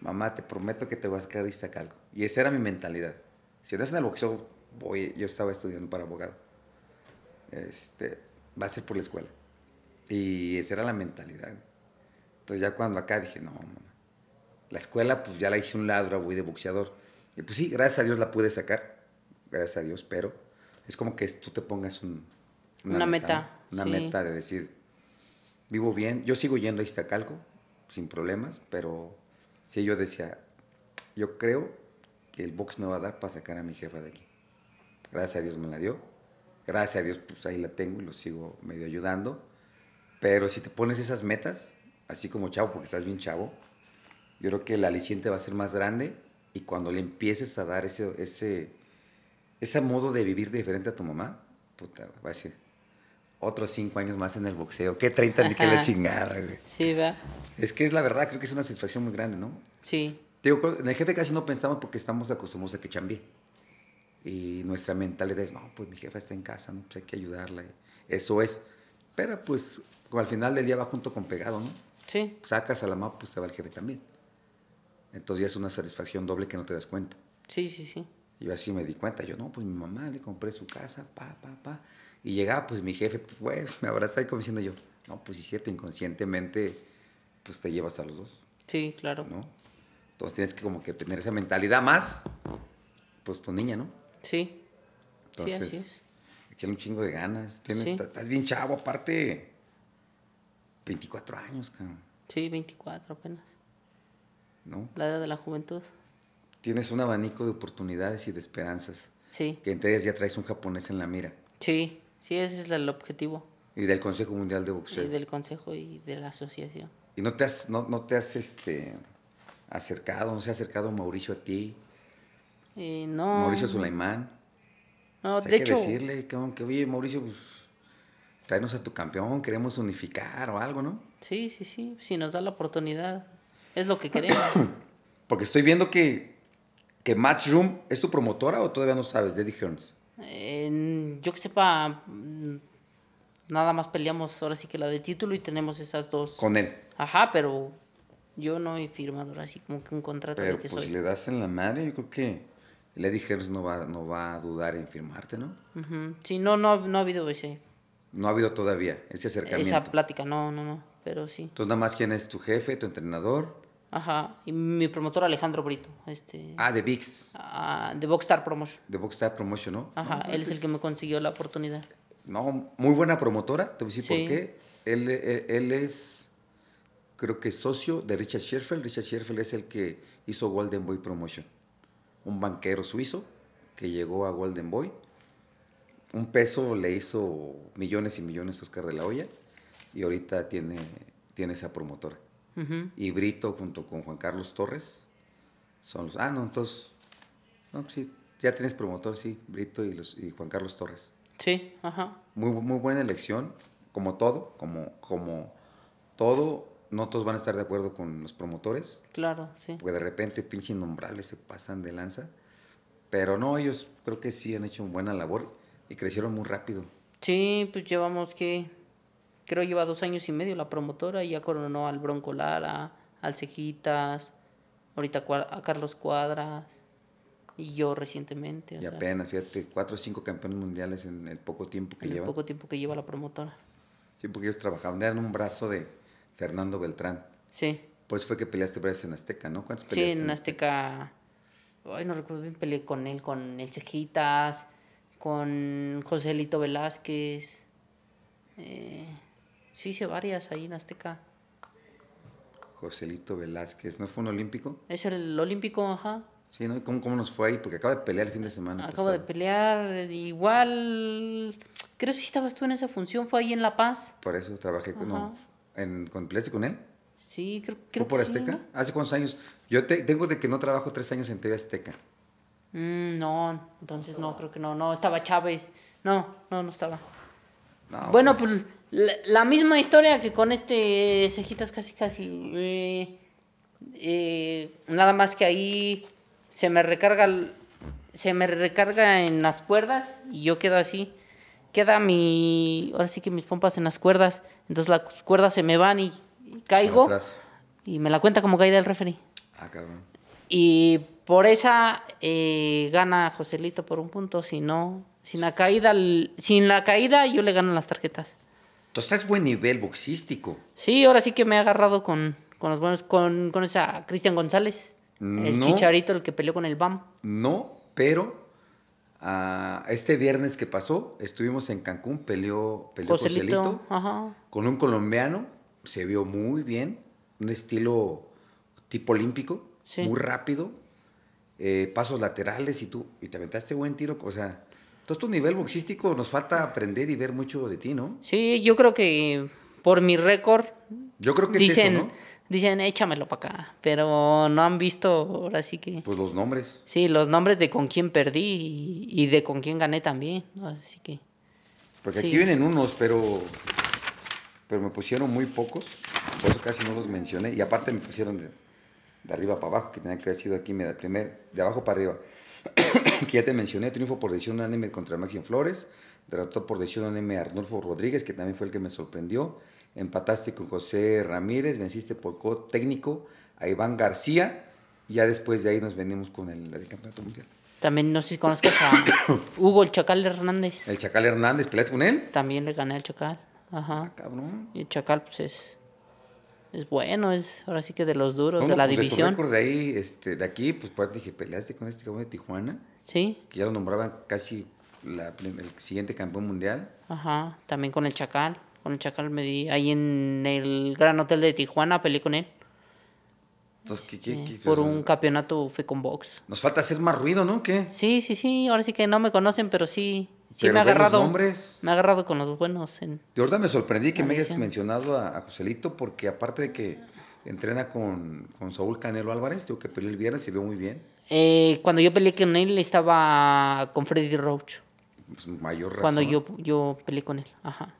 mamá, te prometo que te vas a quedar calco y esa era mi mentalidad. Si andas en el boxeo, voy, yo estaba estudiando para abogado. Este, va a ser por la escuela. Y esa era la mentalidad. Entonces ya cuando acá dije, no, la escuela pues ya la hice un ladro, voy de boxeador. Y pues sí, gracias a Dios la pude sacar, gracias a Dios, pero es como que tú te pongas una, meta. una meta de decir, vivo bien, yo sigo yendo a Iztacalco sin problemas, pero si yo decía, yo creo que el box me va a dar para sacar a mi jefa de aquí. Gracias a Dios me la dio. Gracias a Dios, pues ahí la tengo y lo sigo medio ayudando. Pero si te pones esas metas, así como chavo, porque estás bien chavo, yo creo que el aliciente va a ser más grande y cuando le empieces a dar ese, ese, ese modo de vivir diferente a tu mamá, puta, va a ser otros cinco años más en el boxeo. ¿Qué 30 ni qué le chingada, güey? Sí, va. Es que es la verdad, creo que es una satisfacción muy grande, ¿no? Sí. Digo, en el jefe casi no pensamos porque estamos acostumbrados a que chambie. Y nuestra mentalidad es, no, pues mi jefa está en casa, ¿no? Pues, hay que ayudarla. Eso es. Pero pues al final del día va junto con pegado, ¿no? Sí. Sacas a la mamá pues te va el jefe también. Entonces ya es una satisfacción doble que no te das cuenta. Sí, sí, sí. Yo así me di cuenta. Yo, no, pues mi mamá le compré su casa, pa, pa, pa. Y llegaba, pues mi jefe, pues, me abraza y como diciendo yo, no, pues es cierto, inconscientemente, pues te llevas a los dos. Sí, claro. ¿No? Entonces tienes que como que tener esa mentalidad más, pues tu niña, ¿no? Sí. Entonces, sí, así un chingo de ganas. Estás bien chavo, aparte, 24 años, cabrón. Sí, 24 apenas. ¿No? La edad de la juventud. Tienes un abanico de oportunidades y de esperanzas. Sí. Que entre ellas ya traes un japonés en la mira. Sí, sí, ese es el objetivo. Y del Consejo Mundial de Boxeo. Y del Consejo y de la Asociación. Y no te has, no, no te has, este, acercado? ¿No se ha acercado Mauricio a ti? Y eh, no. Mauricio Sulaimán. No, pues de hay hecho. que decirle que, oye, Mauricio, pues, tráenos a tu campeón, queremos unificar o algo, ¿no? Sí, sí, sí, si nos da la oportunidad, es lo que queremos. Porque estoy viendo que, que Matchroom es tu promotora o todavía no sabes, Deddy Hearns. yo que sepa, nada más peleamos ahora sí que la de título y tenemos esas dos. Con él. Ajá, pero yo no he firmado así como que un contrato de que pues, le das en la madre, yo creo que Lady no va, no va a dudar en firmarte, ¿no? Sí, no, no, no ha habido ese. No ha habido todavía ese acercamiento. Esa plática, no, no, no, pero sí. Entonces nada más quién es tu jefe, tu entrenador. Ajá, y mi promotor Alejandro Brito. Este, ah, de VIX. Ah, de Boxstar Promotion. De Boxstar Promotion, ¿no? Ajá, él es pues. el que me consiguió la oportunidad. No, muy buena promotora, te voy por qué. él, él es creo que socio de Richard Scherfeld. Richard Sherfield es el que hizo Golden Boy Promotion, un banquero suizo que llegó a Golden Boy. Un peso le hizo millones y millones a Oscar de la Hoya y ahorita tiene, tiene esa promotora. Y Brito junto con Juan Carlos Torres son los... Ah, no, entonces... No, pues sí, ya tienes promotor, sí, Brito y, los, y Juan Carlos Torres. Sí, ajá. Muy, muy buena elección, como todo, como, como todo no todos van a estar de acuerdo con los promotores. Claro, sí. Porque de repente pinches nombrales se pasan de lanza. Pero no, ellos creo que sí han hecho una buena labor y crecieron muy rápido. Sí, pues llevamos que, creo lleva dos años y medio la promotora y ya coronó al Bronco Lara, al Cejitas, ahorita a Carlos Cuadras y yo recientemente. Y apenas, fíjate, cuatro o cinco campeones mundiales en el poco tiempo que lleva. En el poco tiempo que lleva la promotora. Sí, porque ellos trabajaban, eran un brazo de, Fernando Beltrán. Sí. Por eso fue que peleaste varias en Azteca, ¿no? ¿Cuántas peleaste? Sí, en, Azteca. Ay, no recuerdo bien, peleé con él, con el Cejitas, con Joselito Velázquez. Eh, sí, hice varias ahí en Azteca. Joselito Velázquez, ¿no fue un olímpico? Es el olímpico, ajá. Sí, ¿no? ¿Cómo, nos fue ahí? Porque acaba de pelear el fin de semana. Acabo de pelear, igual. Creo que sí estabas tú en esa función, fue ahí en La Paz. Por eso trabajé con en, y con él? Sí, creo, creo ¿Fue por Azteca? ¿Hace cuántos años? Yo tengo de que no trabajo tres años en TV Azteca. Mm, no, entonces no, creo que no, no, estaba Chávez. No, no, no estaba. bueno, pues, pues la, misma historia que con este Cejitas casi casi. Eh, eh, nada más que ahí se me recarga se me recarga en las cuerdas y yo quedo así queda mi, ahora sí que mis pompas en las cuerdas, entonces las cuerdas se me van y, caigo y me la cuenta como caída el referee. Ah, cabrón. Y por esa eh, gana Joselito por un punto, si no, sin la caída, sin la caída yo le gano las tarjetas. Entonces estás buen nivel boxístico. Sí, ahora sí que me he agarrado con, con los buenos, con, con esa Cristian González, el chicharito, el que peleó con el BAM. No, pero Ah, este viernes que pasó, estuvimos en Cancún, peleó, peleó Joselito, con un colombiano, se vio muy bien, un estilo tipo olímpico, muy rápido, eh, pasos laterales y tú, y te aventaste buen tiro, o sea, todo tu este nivel boxístico nos falta aprender y ver mucho de ti, ¿no? Sí, yo creo que por mi récord, yo creo que dicen, es eso, ¿no? dicen, échamelo para acá, pero no han visto ahora sí que... Pues los nombres. Sí, los nombres de con quién perdí y, de con quién gané también, así que... Porque aquí vienen unos, pero, pero me pusieron muy pocos, por eso casi no los mencioné, y aparte me pusieron de, de arriba para abajo, que tenía que haber sido aquí, primer, de abajo para arriba, que ya te mencioné, triunfo por decisión unánime contra Maxim Flores, derrotó por decisión unánime a Arnulfo Rodríguez, que también fue el que me sorprendió, empataste con José Ramírez, venciste por co técnico a Iván García, y ya después de ahí nos venimos con el, campeonato mundial. También no sé si conozcas a Hugo, el Chacal Hernández. ¿El Chacal Hernández? peleaste con él? También le gané al Chacal. Ajá. Ah, cabrón. Y el Chacal, pues es. bueno, es ahora sí que de los duros, de la pues, división. por ahí, este, de aquí, pues, pues dije, peleaste con este cabrón de Tijuana. Sí. Que ya lo nombraban casi el siguiente campeón mundial. Ajá. También con el Chacal. Con el Chacal me di. Ahí en el Gran Hotel de Tijuana peleé con él. Entonces, ¿qué, eh, por un campeonato fue con box. Nos falta hacer más ruido, ¿no? ¿Qué? Sí, sí, sí. Ahora sí que no me conocen, pero sí. Sí, me ha agarrado. Nombres. Me ha agarrado con los buenos. De verdad me sorprendí que me hayas mencionado a, Joselito, porque aparte de que entrena con, con Saúl Canelo Álvarez, digo que peleó el viernes y vio muy bien. Eh, cuando yo peleé con él, estaba con Freddy Roach. Pues, mayor razón. Cuando yo, yo peleé con él, ajá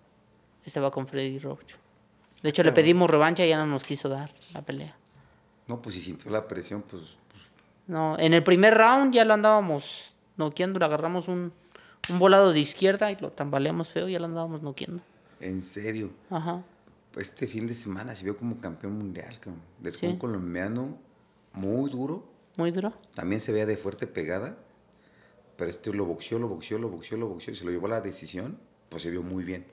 va con Freddy Roach. De hecho, le pedimos revancha y ya no nos quiso dar la pelea. No, pues si sintió la presión, pues, pues... No, en el primer round ya lo andábamos noqueando, le agarramos un, un volado de izquierda y lo tambaleamos feo y ya lo andábamos noqueando. ¿En serio? Ajá. Este fin de semana se vio como campeón mundial, cabrón. De un colombiano muy duro. Muy duro. También se veía de fuerte pegada, pero este lo boxeó, lo boxeó, lo boxeó, lo boxeó, se lo llevó a la decisión, pues se vio muy bien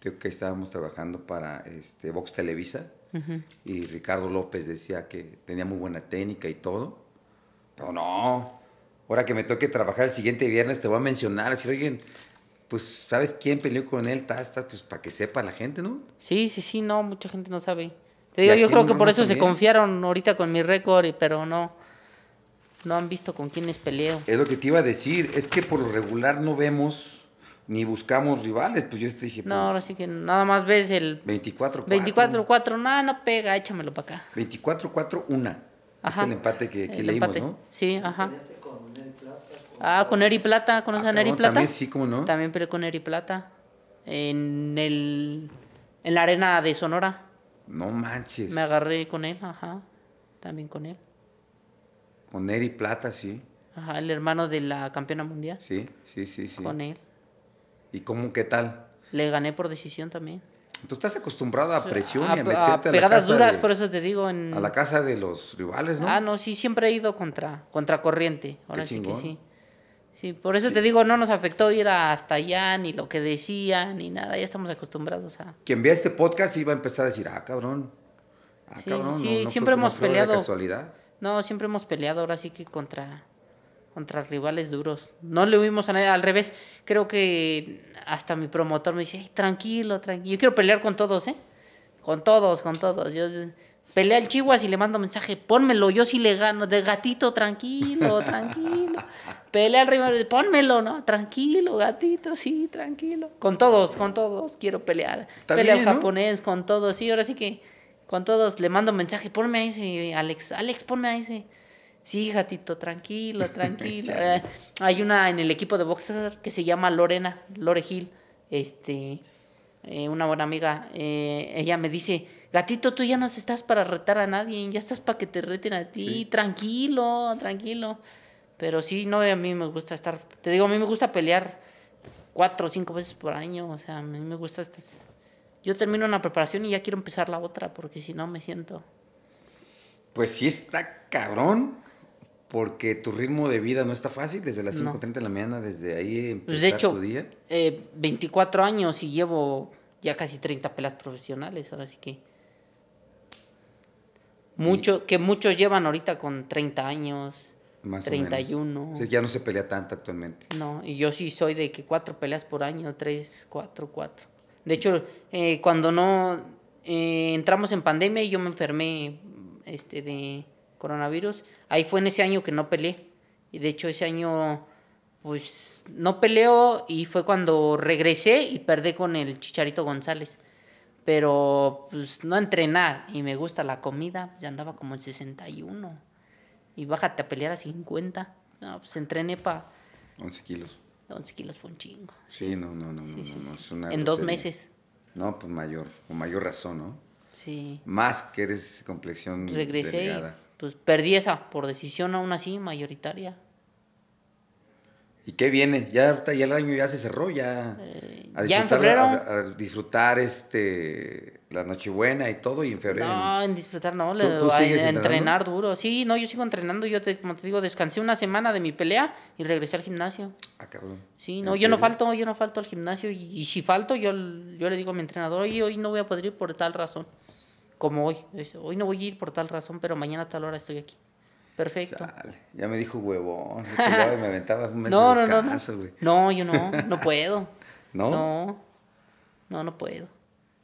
que estábamos trabajando para este, Vox Televisa y Ricardo López decía que tenía muy buena técnica y todo. Pero no, ahora que me toque trabajar el siguiente viernes te voy a mencionar, si alguien. pues, ¿sabes quién peleó con él? Tasta, pues para que sepa la gente, ¿no? Sí, sí, sí, no, mucha gente no sabe. Te digo, yo creo que por eso se confiaron ahorita con mi récord, pero no. No han visto con quiénes peleo. Es lo que te iba a decir, es que por lo regular no vemos ni buscamos rivales. Pues yo te dije. no, pues, ahora sí que nada más ves el. 24-4. 24-4, nada, no pega, échamelo para acá. 24-4, una. Es el empate que, que el empate. ¿no? Sí, ajá. Con Plata, Ah, con Eri Plata, ¿conoces ah, a Neri Plata? También, sí, ¿cómo no? También pero con Eri Plata. En el. En la arena de Sonora. No manches. Me agarré con él, ajá. También con él. Con Eri Plata, sí. Ajá, el hermano de la campeona mundial. Sí, sí, sí, sí. Con él. ¿Y cómo qué tal? Le gané por decisión también. Tú estás acostumbrado a presión y a meterte a, pegadas la duras, por eso te digo. A la casa de los rivales, ¿no? Ah, no, sí, siempre he ido contra, contra corriente. Ahora sí que sí. Sí, por eso te digo, no nos afectó ir hasta allá, ni lo que decían, ni nada. Ya estamos acostumbrados a. Quien vea este podcast iba a empezar a decir, ah, cabrón. Ah, sí, cabrón, sí, no, siempre hemos peleado. Casualidad. No, siempre hemos peleado ahora sí que contra, contra rivales duros. No le huimos a nadie, al revés. Creo que hasta mi promotor me dice, tranquilo, tranquilo. Yo quiero pelear con todos, ¿eh? Con todos, con todos. Yo pelea al Chihuahua y le mando mensaje, pónmelo, yo sí le gano, de gatito, tranquilo, tranquilo. pelea al rival, pónmelo, ¿no? Tranquilo, gatito, sí, tranquilo. Con todos, con todos, quiero pelear. Pelea al japonés, con todos, sí, ahora sí que con todos le mando mensaje, ponme a ese, Alex, Alex, ponme a ese sí, gatito, tranquilo, tranquilo. Eh, hay una en el equipo de boxer que se llama Lorena, Lore Gil, este, eh, una buena amiga. Eh, ella me dice, gatito, tú ya no estás para retar a nadie, ya estás para que te reten a ti, tranquilo, tranquilo. Pero sí, no, a mí me gusta estar, te digo, a mí me gusta pelear cuatro o cinco veces por año, o sea, a mí me gusta estar... Yo termino una preparación y ya quiero empezar la otra, porque si no me siento... Pues sí está cabrón porque tu ritmo de vida no está fácil desde las 5.30 de la mañana, desde ahí empezar pues de hecho, día. 24 eh, años y llevo ya casi 30 pelas profesionales, ahora sí que... Mucho, que muchos llevan ahorita con 30 años, 31. ya no se pelea tanto actualmente. No, y yo sí soy de que cuatro peleas por año, tres, cuatro, cuatro. De hecho, eh, cuando no eh, entramos en pandemia y yo me enfermé este, de coronavirus. Ahí fue en ese año que no peleé. Y de hecho ese año, pues no peleó y fue cuando regresé y perdí con el Chicharito González. Pero pues no entrenar y me gusta la comida, pues, ya andaba como en 61. Y bájate a pelear a 50. No, pues entrené para... 11 kilos. 11 kilos fue un chingo. Sí, no, no, no, no, no, En dos meses. No, pues mayor, con mayor razón, ¿no? Sí. Más que eres complexión Regresé Y pues perdí esa por decisión aún así mayoritaria. ¿Y qué viene? Ya, ya el año ya se cerró, ya. disfrutar, eh, ya en febrero. A, disfrutar este, la Nochebuena y todo, y en febrero. No, en disfrutar no, le, a, entrenar duro. Sí, no, yo sigo entrenando. Yo, como te digo, descansé una semana de mi pelea y regresé al gimnasio. Ah, Sí, no, yo no falto, yo no falto al gimnasio. Y, si falto, yo, yo le digo a mi entrenador, oye, hoy no voy a poder ir por tal razón. Como hoy. Hoy no voy a ir por tal razón, pero mañana a tal hora estoy aquí. Perfecto. Sale. Ya me dijo huevón. me aventaba un mes no, No, no, yo no. No puedo. ¿No? No. No, puedo.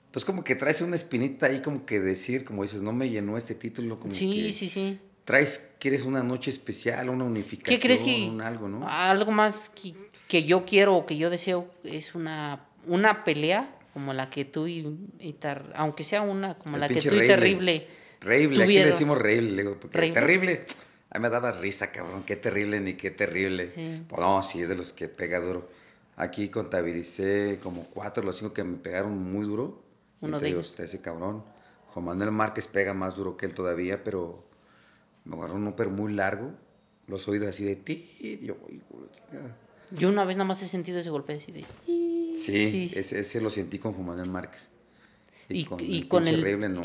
Entonces, como que traes una espinita ahí, como que decir, como dices, no me llenó este título. Como sí, sí, sí. Traes, quieres una noche especial, una unificación, ¿Qué crees que algo, ¿no? Algo más que, yo quiero o que yo deseo es una, una pelea como la que tú y, aunque sea una, como la que tú y terrible. Reible, aquí decimos reible, porque terrible. A mí me daba risa, cabrón, qué terrible ni qué terrible. Pues no, sí, es de los que pega duro. Aquí contabilicé como cuatro los cinco que me pegaron muy duro. Uno de ellos. Ese cabrón. Juan Manuel Márquez pega más duro que él todavía, pero me agarró un pero muy largo. Los oídos así de ti. Yo, yo una vez nada más he sentido ese golpe así de. Sí, Ese, ese, lo sentí con Juan Márquez. Y, con, el,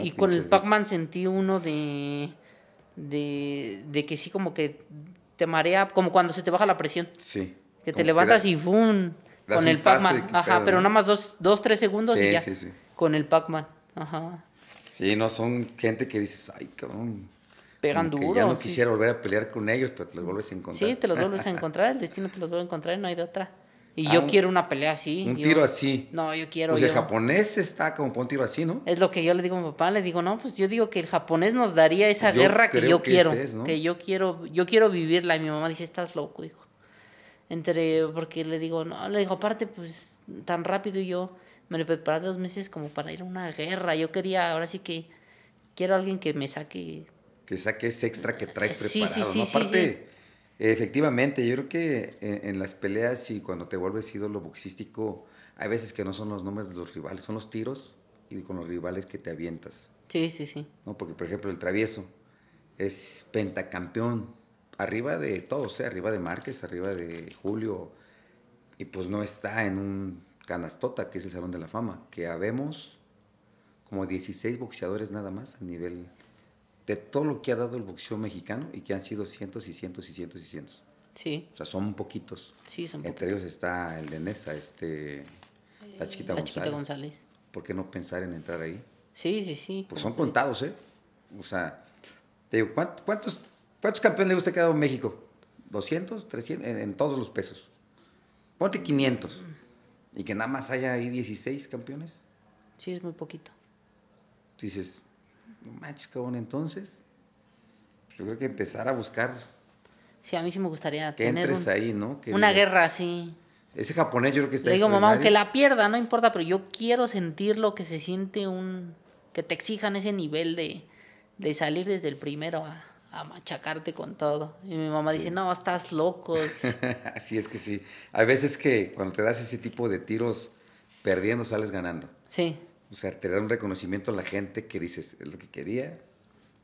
y con el Pac-Man sentí uno de, de, que sí, como que te marea, como cuando se te baja la presión. Sí. Que te levantas y ¡bum! Con el Pac-Man. Ajá, pero nada más dos, dos tres segundos y ya. Con el Pac-Man. Ajá. Sí, no, son gente que dices, ay, cabrón. Pegan duro. Ya no quisiera volver a pelear con ellos, pero te los vuelves a encontrar. Sí, te los vuelves a encontrar, el destino te los vuelve a encontrar y no hay de otra. Y yo quiero una pelea así. Un tiro así. No, yo quiero. Pues el japonés está como para un tiro así, ¿no? Es lo que yo le digo a mi papá, le digo, no, pues yo digo que el japonés nos daría esa guerra que yo quiero. Que yo quiero, yo quiero vivirla. Y mi mamá dice, estás loco, hijo. Entre, porque le digo, no, le digo, aparte, pues tan rápido yo me preparé dos meses como para ir a una guerra. Yo quería, ahora sí que quiero a alguien que me saque. Que saque ese extra que traes preparado. ¿no? Efectivamente, yo creo que en, las peleas y cuando te vuelves ídolo boxístico, hay veces que no son los nombres de los rivales, son los tiros y con los rivales que te avientas. Sí, sí, sí. ¿No? Porque, por ejemplo, el travieso es pentacampeón, arriba de todos, sea ¿eh? arriba de Márquez, arriba de Julio, y pues no está en un canastota, que es el Salón de la Fama, que habemos como 16 boxeadores nada más a nivel de todo lo que ha dado el boxeo mexicano y que han sido cientos y cientos y cientos y cientos. Sí. O sea, son poquitos. Sí, son poquitos. Entre ellos está el de Nesa, este, la chiquita la González. Chiquita González. ¿Por qué no pensar en entrar ahí? Sí, sí, sí. Pues son contados, ¿eh? O sea, te digo, ¿cuántos, cuántos campeones le gusta que ha dado México? ¿200? ¿300? En, todos los pesos. Ponte 500. Y que nada más haya ahí 16 campeones. Sí, es muy poquito. Dices, no entonces, yo creo que empezar a buscar. Sí, a mí sí me gustaría tener ahí, ¿no? una guerra así. Ese japonés yo creo que está Le digo, mamá, aunque la pierda, no importa, pero yo quiero sentir lo que se siente un... que te exijan ese nivel de, de salir desde el primero a, machacarte con todo. Y mi mamá dice, no, estás loco. Así es que sí. Hay veces que cuando te das ese tipo de tiros perdiendo, sales ganando. Sí. O sea, te da un reconocimiento a la gente que dices, es lo que quería,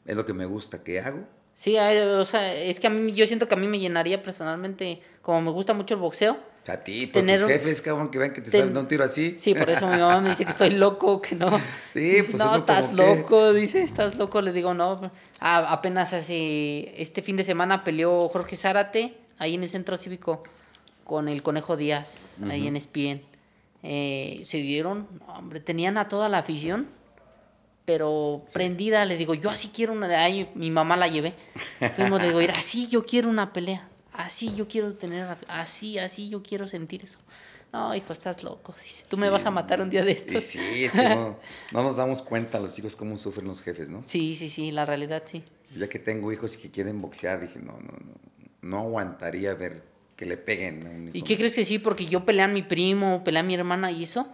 es lo que me gusta, que hago. Sí, o sea, es que a mí, yo siento que a mí me llenaría personalmente, como me gusta mucho el boxeo. A ti, por tener tus jefes, cabrón, que vean que te ten... un tiro así. Sí, por eso mi mamá me dice que estoy loco, que no. Sí, pues no, estás loco, dices, dice, estás loco. Le digo, no, apenas así este fin de semana peleó Jorge Zárate, ahí en el Centro Cívico, con el Conejo Díaz, ahí en Espien. Eh, se dieron, hombre, tenían a toda la afición, pero prendida, le digo, yo así quiero una, ahí mi mamá la llevé, fuimos, le digo, así yo quiero una pelea, así yo quiero tener, así, así yo quiero sentir eso. No, hijo, estás loco. tú me vas a matar un día de este. Sí, sí no, nos damos cuenta los chicos cómo sufren los jefes, ¿no? Sí, sí, sí, la realidad sí. Ya que tengo hijos que quieren boxear, dije, no, no, no, no aguantaría ver que le peguen. ¿Y qué crees que sí? Porque yo peleé a mi primo, peleé a mi hermana y eso,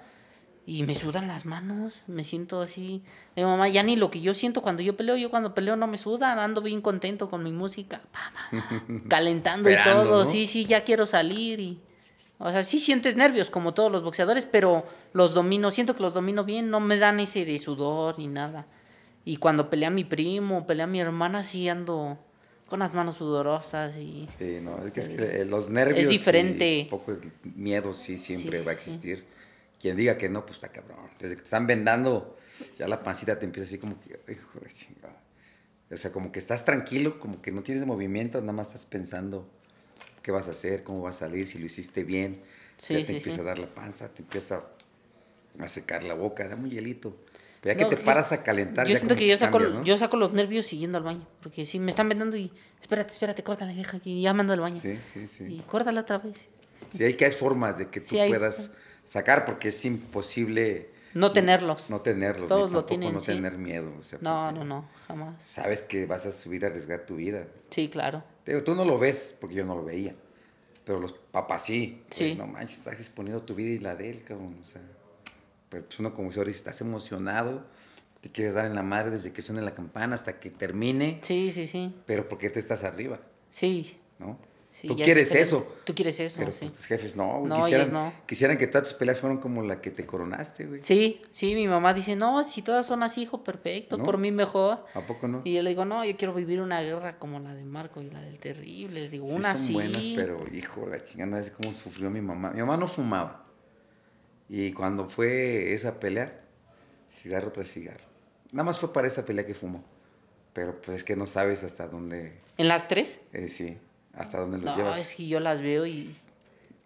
y me sudan las manos, me siento así. Digo, mamá, ya ni lo que yo siento cuando yo peleo, yo cuando peleo no me sudan, ando bien contento con mi música, calentando y todo, sí, sí, ya quiero salir y... O sea, sí sientes nervios como todos los boxeadores, pero los domino, siento que los domino bien, no me dan ese de sudor ni nada. Y cuando a mi primo, pelea mi hermana, sí ando con las manos sudorosas y... Sí, no, es que, eh, eh, los nervios... Es diferente. un poco el miedo sí siempre va a existir. Quien diga que no, pues está cabrón. Desde que te están vendando, ya la pancita te empieza así como que... O sea, como que estás tranquilo, como que no tienes movimiento, nada más estás pensando qué vas a hacer, cómo vas a salir, si lo hiciste bien. ya te empieza a dar la panza, te empieza a secar la boca, da un hielito. Ya que te paras a calentar. Yo siento que yo saco, yo saco los nervios siguiendo al baño. Porque si me están vendando y espérate, espérate, córtala, deja aquí, ya mando al baño. Sí, sí, sí. Y córtala otra vez. Sí, hay que hay formas de que tú puedas sacar porque es imposible. No tenerlos. No, tenerlos. Todos lo tienen. No tener miedo. no, no, no, jamás. Sabes que vas a subir a arriesgar tu vida. Sí, claro. pero tú no lo ves porque yo no lo veía. Pero los papás sí. Sí. no manches, estás exponiendo tu vida y la del él, cabrón. O sea. Pero es pues, uno como ahora estás emocionado, te quieres dar en la madre desde que suene la campana hasta que termine. Sí, sí, sí. Pero porque te estás arriba. Sí. ¿No? tú quieres eso. Tú quieres eso. Pero pues, sí. tus jefes no, No, quisieran, no. quisieran que todas tus peleas fueran como la que te coronaste, güey. Sí, sí, mi mamá dice, no, si todas son así, hijo, perfecto, por mí mejor. ¿A poco no? Y yo le digo, no, yo quiero vivir una guerra como la de Marco y la del terrible. digo, una son así. buenas, pero hijo, la chingada, es como sufrió mi mamá. Mi mamá no fumaba. Y cuando fue esa pelea, cigarro tras cigarro. Nada más fue para esa pelea que fumó. Pero pues es que no sabes hasta dónde. ¿En las tres? Eh, sí, hasta dónde los llevas. No, es que yo las veo y.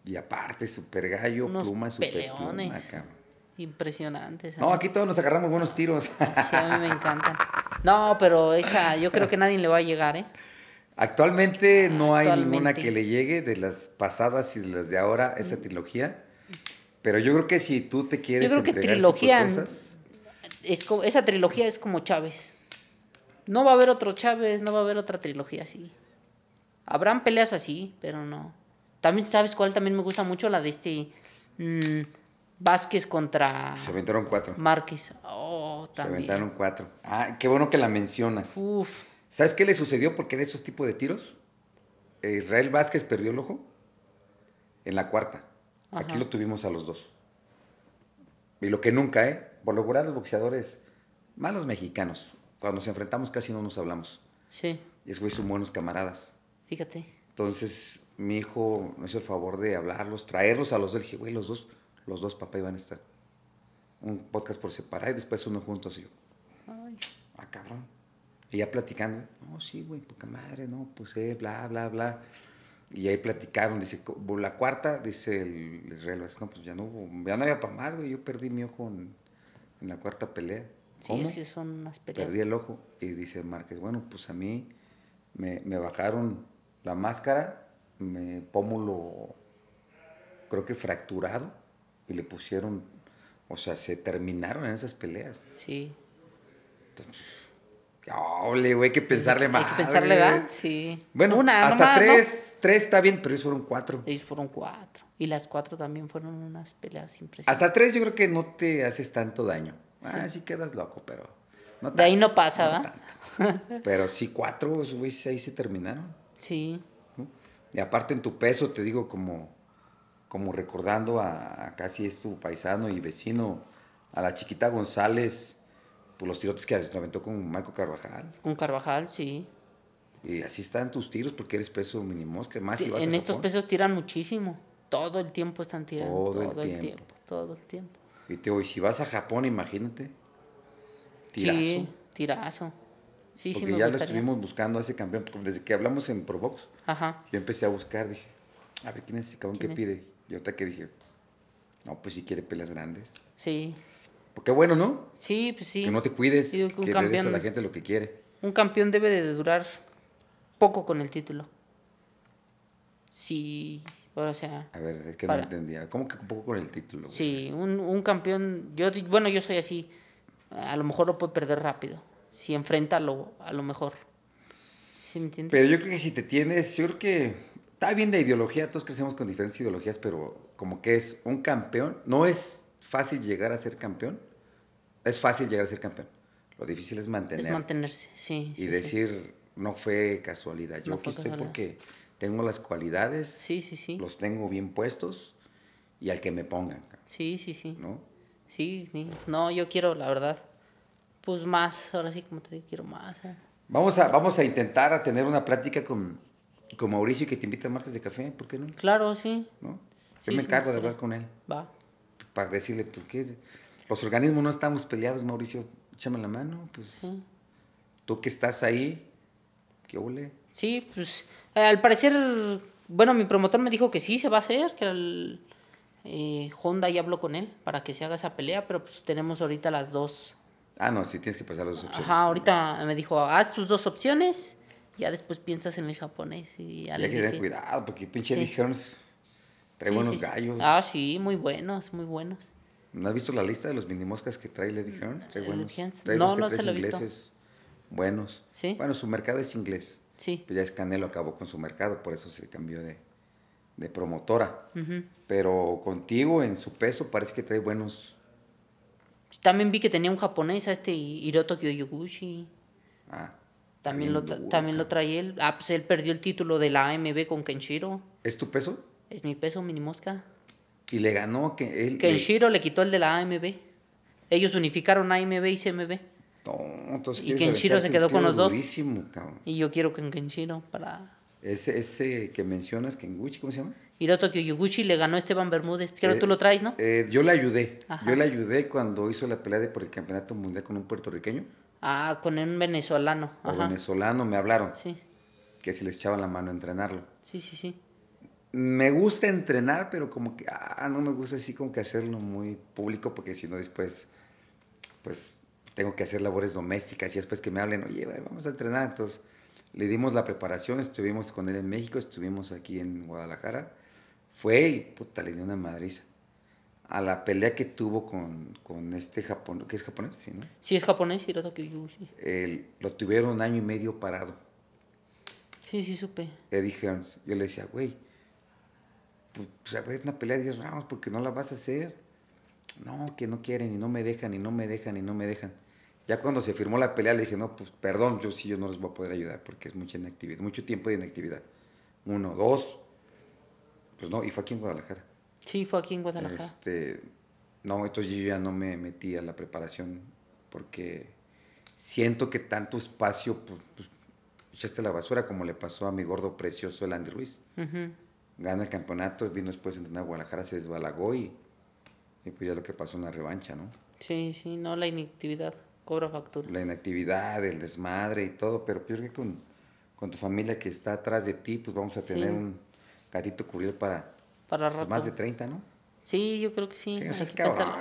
Y aparte, super gallo, pluma, super peleones. impresionante Impresionantes. No, ¿eh? aquí todos nos agarramos buenos tiros. Sí, a mí me encanta No, pero esa, yo creo que nadie le va a llegar, ¿eh? Actualmente no hay ninguna que le llegue de las pasadas y de las de ahora, esa trilogía. Pero yo creo que si tú te quieres. Yo creo que este trilogía. es esa trilogía es como Chávez. No va a haber otro Chávez, no va a haber otra trilogía así. Habrán peleas así, pero no. También, ¿sabes cuál también me gusta mucho? La de este. Mm, Vázquez contra. Se aventaron cuatro. Márquez. Oh, también. Se aventaron cuatro. Ah, qué bueno que la mencionas. ¿Sabes qué le sucedió porque de esos tipos de tiros? Israel Vázquez perdió el ojo en la cuarta. Aquí lo tuvimos a los dos. Y lo que nunca, ¿eh? Por lo los boxeadores, malos mexicanos, cuando nos enfrentamos casi no nos hablamos. Sí. Y es güeyes son buenos camaradas. Fíjate. Entonces, mi hijo me hizo el favor de hablarlos, traerlos a los dos. dije, güey, los dos, los dos papá iban a estar. Un podcast por separado y después uno juntos. Y yo, ay, ah, cabrón. Y ya platicando, no, sí, güey, poca madre, no, pues, eh, bla, bla, bla. Y ahí platicaron, dice, la cuarta, dice el Israel, no, pues ya no, ya no había para más, güey, yo perdí mi ojo en, la cuarta pelea. Sí, son Perdí el ojo. Y dice Márquez, bueno, pues a mí me, bajaron la máscara, me pómulo, creo que fracturado, y le pusieron, o sea, se terminaron en esas peleas. Sí. Ole, güey, hay que pues, pensarle más. pensarle, ¿verdad? Sí. Bueno, hasta tres, tres está bien, pero ellos fueron cuatro. Ellos fueron cuatro. Y las cuatro también fueron unas peleas impresionantes. Hasta tres yo creo que no te haces tanto daño. Ah, sí quedas loco, pero... de ahí no pasa, ¿verdad? pero sí, cuatro, güey, ahí se terminaron. Sí. Y aparte en tu peso, te digo, como, como recordando a casi es tu paisano y vecino, a la chiquita González por pues, los tirotes que aventó con Marco Carvajal. Con Carvajal, sí. Y así están tus tiros porque eres peso que más En estos pesos tiran muchísimo. Todo el tiempo están tirando. Todo, el, tiempo. Todo el tiempo. Y te digo, si vas a Japón, imagínate. Tirazo. Sí, tirazo. Sí, sí me ya lo estuvimos buscando a ese campeón. Desde que hablamos en Provox, Ajá. yo empecé a buscar, dije, a ver quién es ese cabrón que pide. Y ahorita que dije, no, pues si quiere pelas grandes. Sí. Pues qué bueno, ¿no? Sí, pues sí. Que no te cuides, que, un le des a la gente lo que quiere. Un campeón debe de durar poco con el título. Sí, o sea... A ver, es que no entendía. ¿Cómo que poco con el título? Sí, un, campeón... Yo, bueno, yo soy así. A lo mejor lo puede perder rápido. Si enfrenta lo, a lo mejor. ¿Sí me entiendes? Pero yo creo que si te tienes... Yo creo que está bien la ideología. Todos crecemos con diferentes ideologías, pero como que es un campeón. No es ¿Es fácil llegar a ser campeón. Es fácil llegar a ser campeón. Lo difícil es mantener. Es mantenerse, sí. Y decir, no fue casualidad. Yo aquí estoy porque tengo las cualidades. Sí, sí, sí. Los tengo bien puestos y al que me pongan. Sí, sí, sí. ¿No? Sí, sí. No, yo quiero, la verdad, pues más. Ahora sí, como te digo, quiero más. ¿eh? Vamos, a, vamos a intentar a tener una plática con, con Mauricio que te invita a martes de café, ¿por qué no? Claro, sí. ¿No? Yo me encargo de hablar con él. Va para decirle, pues qué, los organismos no estamos peleados, Mauricio, échame la mano, pues tú que estás ahí, qué ole. Sí, pues al parecer, bueno, mi promotor me dijo que sí, se va a hacer, que el, eh, Honda ya habló con él para que se haga esa pelea, pero pues tenemos ahorita las dos. Ah, no, sí, tienes que pasar las dos opciones. Ajá, ahorita me dijo, haz tus dos opciones, ya después piensas en el japonés. Y que cuidado, porque pinche Trae buenos gallos. Ah, sí, muy buenos, muy buenos. ¿No has visto la lista de los mini moscas que trae, Lady dijeron? Trae eh, buenos. no, no se lo ingleses buenos. ¿Sí? Bueno, su mercado es inglés. Sí. ya es Canelo acabó con su mercado, por eso se cambió de, de promotora. Pero contigo, en su peso, parece que trae buenos. También vi que tenía un japonés, a este Hiroto Kyoyuguchi. Ah. También, lo, también lo trae él. Ah, pues él perdió el título de la AMB con Kenshiro. ¿Es tu peso? Es mi peso, mini mosca. Y le ganó que él. Kenshiro le... quitó el de la AMB. Ellos unificaron AMB y CMB. No, y Kenshiro se quedó con los dos. Y yo quiero que Kenshiro para. Ese, que mencionas, Kenguchi, ¿cómo se llama? Hiroto Yuguchi le ganó Esteban Bermúdez. Eh, tú lo traes, ¿no? Eh, yo le ayudé. Yo le ayudé cuando hizo la pelea de por el campeonato mundial con un puertorriqueño. Ah, con un venezolano. O venezolano, me hablaron. Sí. Que se les echaba la mano a entrenarlo. Sí, sí, sí me gusta entrenar, pero como que, ah, no me gusta así como que hacerlo muy público, porque si no después, pues tengo que hacer labores domésticas y después que me hablen, oye, vamos a entrenar. Entonces, le dimos la preparación, estuvimos con él en México, estuvimos aquí en Guadalajara. Fue y puta, le dio una madriza. A la pelea que tuvo con, con este japonés, que es japonés, ¿sí, no? Sí, es japonés, lo tuvieron un año y medio parado. Sí, sí, supe. Le dijeron, yo le decía, güey, pues, a ver, una pelea de 10 rounds porque no la vas a hacer. No, que no quieren y no me dejan y no me dejan y no me dejan. Ya cuando se firmó la pelea le dije, no, pues perdón, yo sí, yo no les voy a poder ayudar porque es mucha inactividad, mucho tiempo de inactividad. Uno, dos, pues no, y fue aquí en Guadalajara. Sí, fue aquí en Guadalajara. Este, no, entonces yo ya no me metí a la preparación porque siento que tanto espacio, pues, pues echaste la basura como le pasó a mi gordo precioso, el Andy Ruiz gana el campeonato, vino después a entrenar a Guadalajara, se desbalagó y, y pues ya lo que pasó una revancha, ¿no? Sí, sí, no, la inactividad cobra factura. La inactividad, el desmadre y todo, pero peor que con, tu familia que está atrás de ti, pues vamos a tener un gatito cubrir para, para pues, más de 30, ¿no? Sí, yo creo que sí.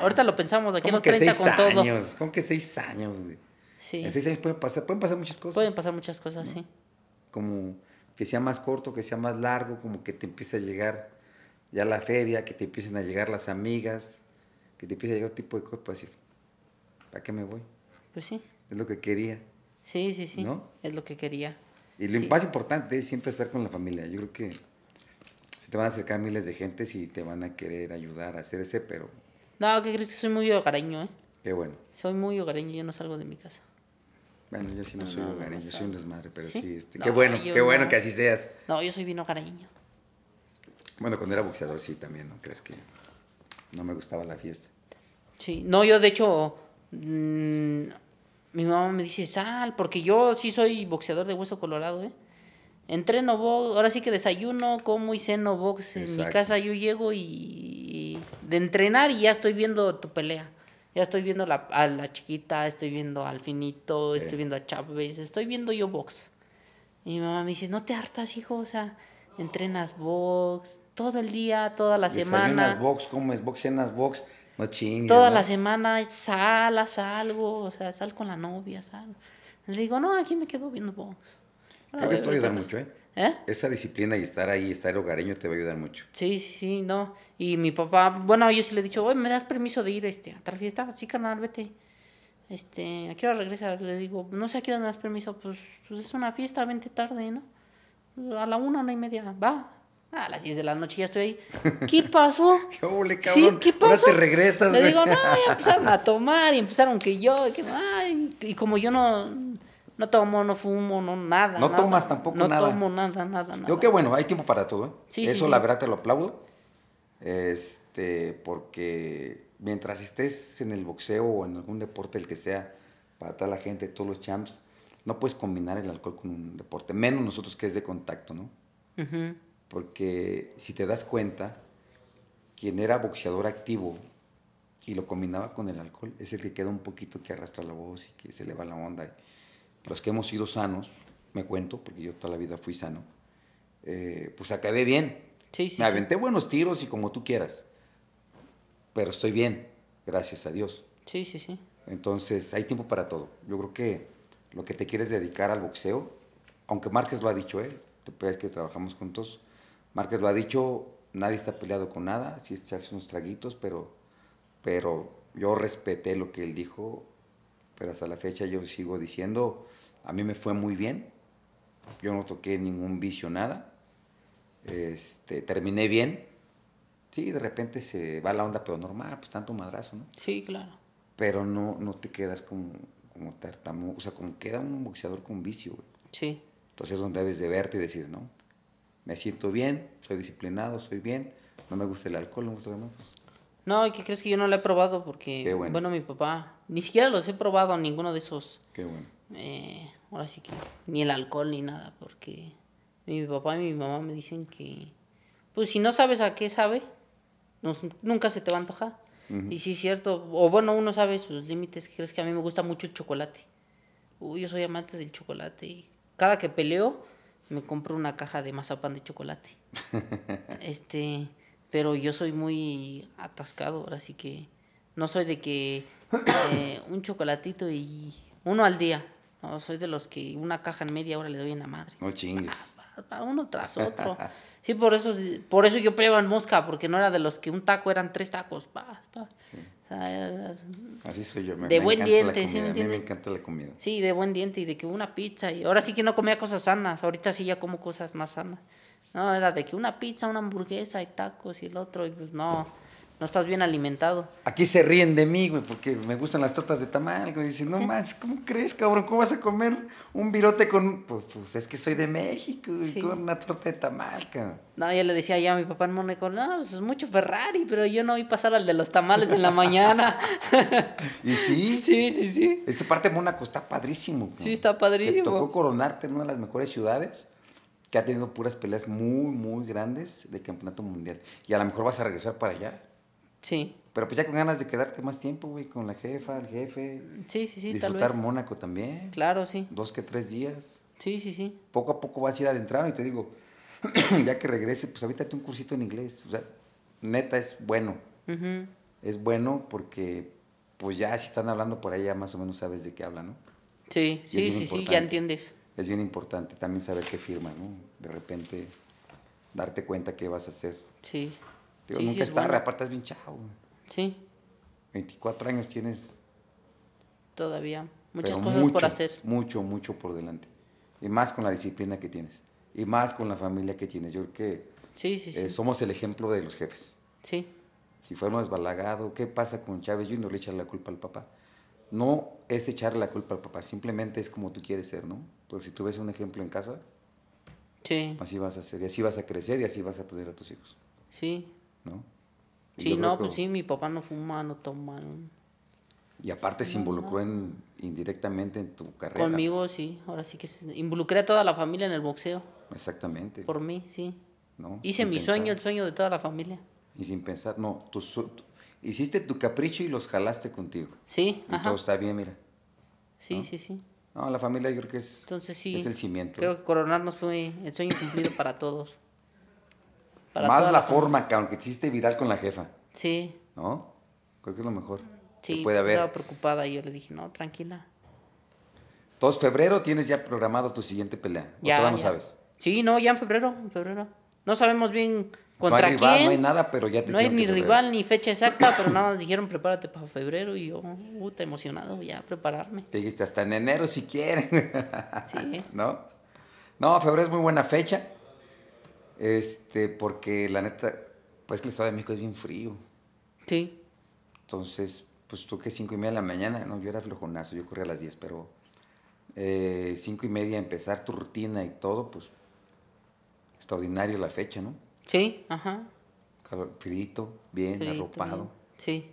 Ahorita lo pensamos, aquí a los 30 seis con años? ¿Cómo que seis años? Güey? Sí. En seis años pueden pasar, pueden pasar muchas cosas. Pueden pasar muchas cosas, sí. Como que sea más corto, que sea más largo, como que te empieza a llegar ya la feria, que te empiecen a llegar las amigas, que te empiece a llegar tipo de cosas para decir, ¿para qué me voy? Pues sí. Es lo que quería. Sí, sí, sí. ¿No? Es lo que quería. Y lo más importante es siempre estar con la familia. Yo creo que te van a acercar miles de gente y te van a querer ayudar a hacer ese, pero... No, que crees que soy muy hogareño, eh? Qué bueno. Soy muy hogareño, yo no salgo de mi casa. Bueno, yo sí no, soy hogareño, yo soy un desmadre, pero sí, este, qué bueno, qué bueno que así seas. No, yo soy vino cariño Bueno, cuando era boxeador sí también, ¿no crees que no me gustaba la fiesta? Sí, no, yo de hecho, mm, mi mamá me dice, sal, porque yo sí soy boxeador de hueso colorado, ¿eh? Entreno box, ahora sí que desayuno, como y ceno box. En mi casa yo llego y de entrenar y ya estoy viendo tu pelea. Ya estoy viendo la, a la chiquita, estoy viendo al finito, estoy viendo a Chávez, estoy viendo yo box. Y mi mamá me dice, no te hartas, hijo, o sea, entrenas box todo el día, toda la Desayunas las box, es box, cenas box, no chingues. Toda la semana sal, algo, o sea, sal con la novia, sal. Le digo, no, aquí me quedo viendo box. Creo que estoy ayuda mucho, ¿eh? ¿Eh? Esa disciplina y estar ahí, estar hogareño te va a ayudar mucho. Sí, sí, sí, no. Y mi papá, bueno, yo sí le he dicho, oye, ¿me das permiso de ir este, a tal fiesta? Sí, carnal, vete. Este, ¿a qué hora Le digo, no sé a qué hora me das permiso. Pues, pues, es una fiesta, vente tarde, ¿no? A la una, una y media, va. Ah, a las diez de la noche ya estoy ahí. ¿Qué pasó? ¿Qué cabrón? ¿Sí? ¿Qué pasó? Ahora te regresas, Le digo, no, ya empezaron a tomar y empezaron que yo, que, ay, y como yo no, no tomo, no fumo, no nada. No tomas tampoco nada. No tomo nada, nada, nada. Yo que bueno, hay tiempo para todo. ¿eh? Sí, Eso la verdad te lo aplaudo. Este, porque mientras estés en el boxeo o en algún deporte, el que sea, para toda la gente, todos los champs, no puedes combinar el alcohol con un deporte, menos nosotros que es de contacto, ¿no? Porque si te das cuenta, quien era boxeador activo y lo combinaba con el alcohol es el que queda un poquito que arrastra la voz y que se le va la onda los que hemos sido sanos, me cuento, porque yo toda la vida fui sano, eh, pues acabé bien. Sí, sí, me aventé buenos tiros y como tú quieras. Pero estoy bien, gracias a Dios. Sí, sí, sí. Entonces, hay tiempo para todo. Yo creo que lo que te quieres dedicar al boxeo, aunque Márquez lo ha dicho, ¿eh? te puedes que trabajamos juntos. Márquez lo ha dicho, nadie está peleado con nada, sí se hace unos traguitos, pero, pero yo respeté lo que él dijo pero hasta la fecha yo sigo diciendo, a mí me fue muy bien, yo no toqué ningún vicio, nada, este, terminé bien, sí, de repente se va la onda, pero normal, pues tanto madrazo, ¿no? Sí, claro. Pero no, no te quedas como, como o sea, como queda un boxeador con vicio, güey. Sí. Entonces es donde debes de verte y decir, no, me siento bien, soy disciplinado, soy bien, no me gusta el alcohol, no me gusta el No, ¿y qué crees que yo no lo he probado? Porque, bueno. mi papá ni siquiera los he probado ninguno de esos. Qué bueno. Eh, ahora sí que ni el alcohol ni nada, porque mi papá y mi mamá me dicen que, pues si no sabes a qué sabe, nunca se te va a antojar. Y sí es cierto, o bueno, uno sabe sus límites, crees que a mí me gusta mucho el chocolate. Uy, yo soy amante del chocolate y cada que peleo me compro una caja de mazapán de chocolate. este, pero yo soy muy atascado, ahora sí que no soy de que eh, un chocolatito y uno al día. No, soy de los que una caja en media hora le doy en la madre. No chingues. uno tras otro. Sí, por eso, por eso yo pruebo en mosca, porque no era de los que un taco eran tres tacos. Así soy yo. de buen diente, encanta la comida. Sí, de buen diente y de que una pizza. Y ahora sí que no comía cosas sanas. Ahorita sí ya como cosas más sanas. No, era de que una pizza, una hamburguesa y tacos y el otro. Y pues no no estás bien alimentado. Aquí se ríen de mí, güey, porque me gustan las tortas de tamal, me Dicen, no más, ¿cómo crees, cabrón? ¿Cómo vas a comer un virote con...? Pues, pues es que soy de México, y con una torta de tamal, No, yo le decía ya a mi papá en Mónaco, no, pues es mucho Ferrari, pero yo no voy a pasar al de los tamales en la mañana. ¿Y sí? Sí, sí, sí. esta parte de Mónaco está padrísimo. Sí, está padrísimo. Te tocó coronarte en una de las mejores ciudades que ha tenido puras peleas muy, muy grandes de campeonato mundial. Y a lo mejor vas a regresar para allá. Sí. Pero pues ya con ganas de quedarte más tiempo, güey, con la jefa, el jefe. Sí, sí, sí. Disfrutar Mónaco también. Claro, sí. Dos que tres días. Sí, sí, sí. Poco a poco vas a ir adentrando y te digo, ya que regrese, pues avítate un cursito en inglés. O sea, neta es bueno. Es bueno porque, pues ya si están hablando por ahí, ya más o menos sabes de qué hablan, ¿no? Sí, sí, sí, sí, ya entiendes. Es bien importante también saber qué firma, ¿no? De repente darte cuenta qué vas a hacer. Sí nunca sí, es es bien chavo. Sí. 24 años tienes. Todavía. Muchas cosas por hacer. Mucho, mucho por delante. Y más con la disciplina que tienes. Y más con la familia que tienes. Yo creo que sí, sí, eh, sí. somos el ejemplo de los jefes. Sí. Si un desbalagado, ¿qué pasa con Chávez Yo no Le echar la culpa al papá. No es echarle la culpa al papá, simplemente es como tú quieres ser, ¿no? Pero si tú ves un ejemplo en casa, sí. así vas a ser, y así vas a crecer y así vas a tener a tus hijos. Sí, ¿no? sí, no, pues sí, mi papá no fuma, no toma. Y aparte se involucró en, indirectamente en tu carrera. Conmigo, sí, ahora sí que se... involucré a toda la familia en el boxeo. Exactamente. Por mí, sí. ¿No? Hice mi sueño, el sueño de toda la familia. Y sin pensar, no, tú, hiciste tu capricho y los jalaste contigo. Sí, y todo está bien, mira. Sí, sí, sí. No, la familia yo creo que es, es el cimiento. Creo que coronarnos fue el sueño cumplido para todos. Más la, forma, cabrón, que te hiciste viral con la jefa. Sí. ¿No? Creo que es lo mejor. Sí, puede pues, haber. estaba preocupada y yo le dije, no, tranquila. Entonces, febrero tienes ya programado tu siguiente pelea. Ya, ¿O todavía no sabes? Sí, no, ya en febrero, en febrero. No sabemos bien contra quién. No hay nada, pero ya te No hay ni rival ni fecha exacta, pero nada más dijeron prepárate para febrero y yo, puta, uh, emocionado ya prepararme. dijiste hasta en enero si quieren. sí. ¿No? No, febrero es muy buena fecha. Este, porque la neta, pues que el Estado de México es bien frío. Sí. Entonces, pues tú que cinco y media de la mañana. No, yo era flojonazo, yo corría a las 10, pero eh, cinco y media empezar tu rutina y todo, pues extraordinario la fecha, ¿no? Sí, ajá. Calor, bien, arropado. Sí.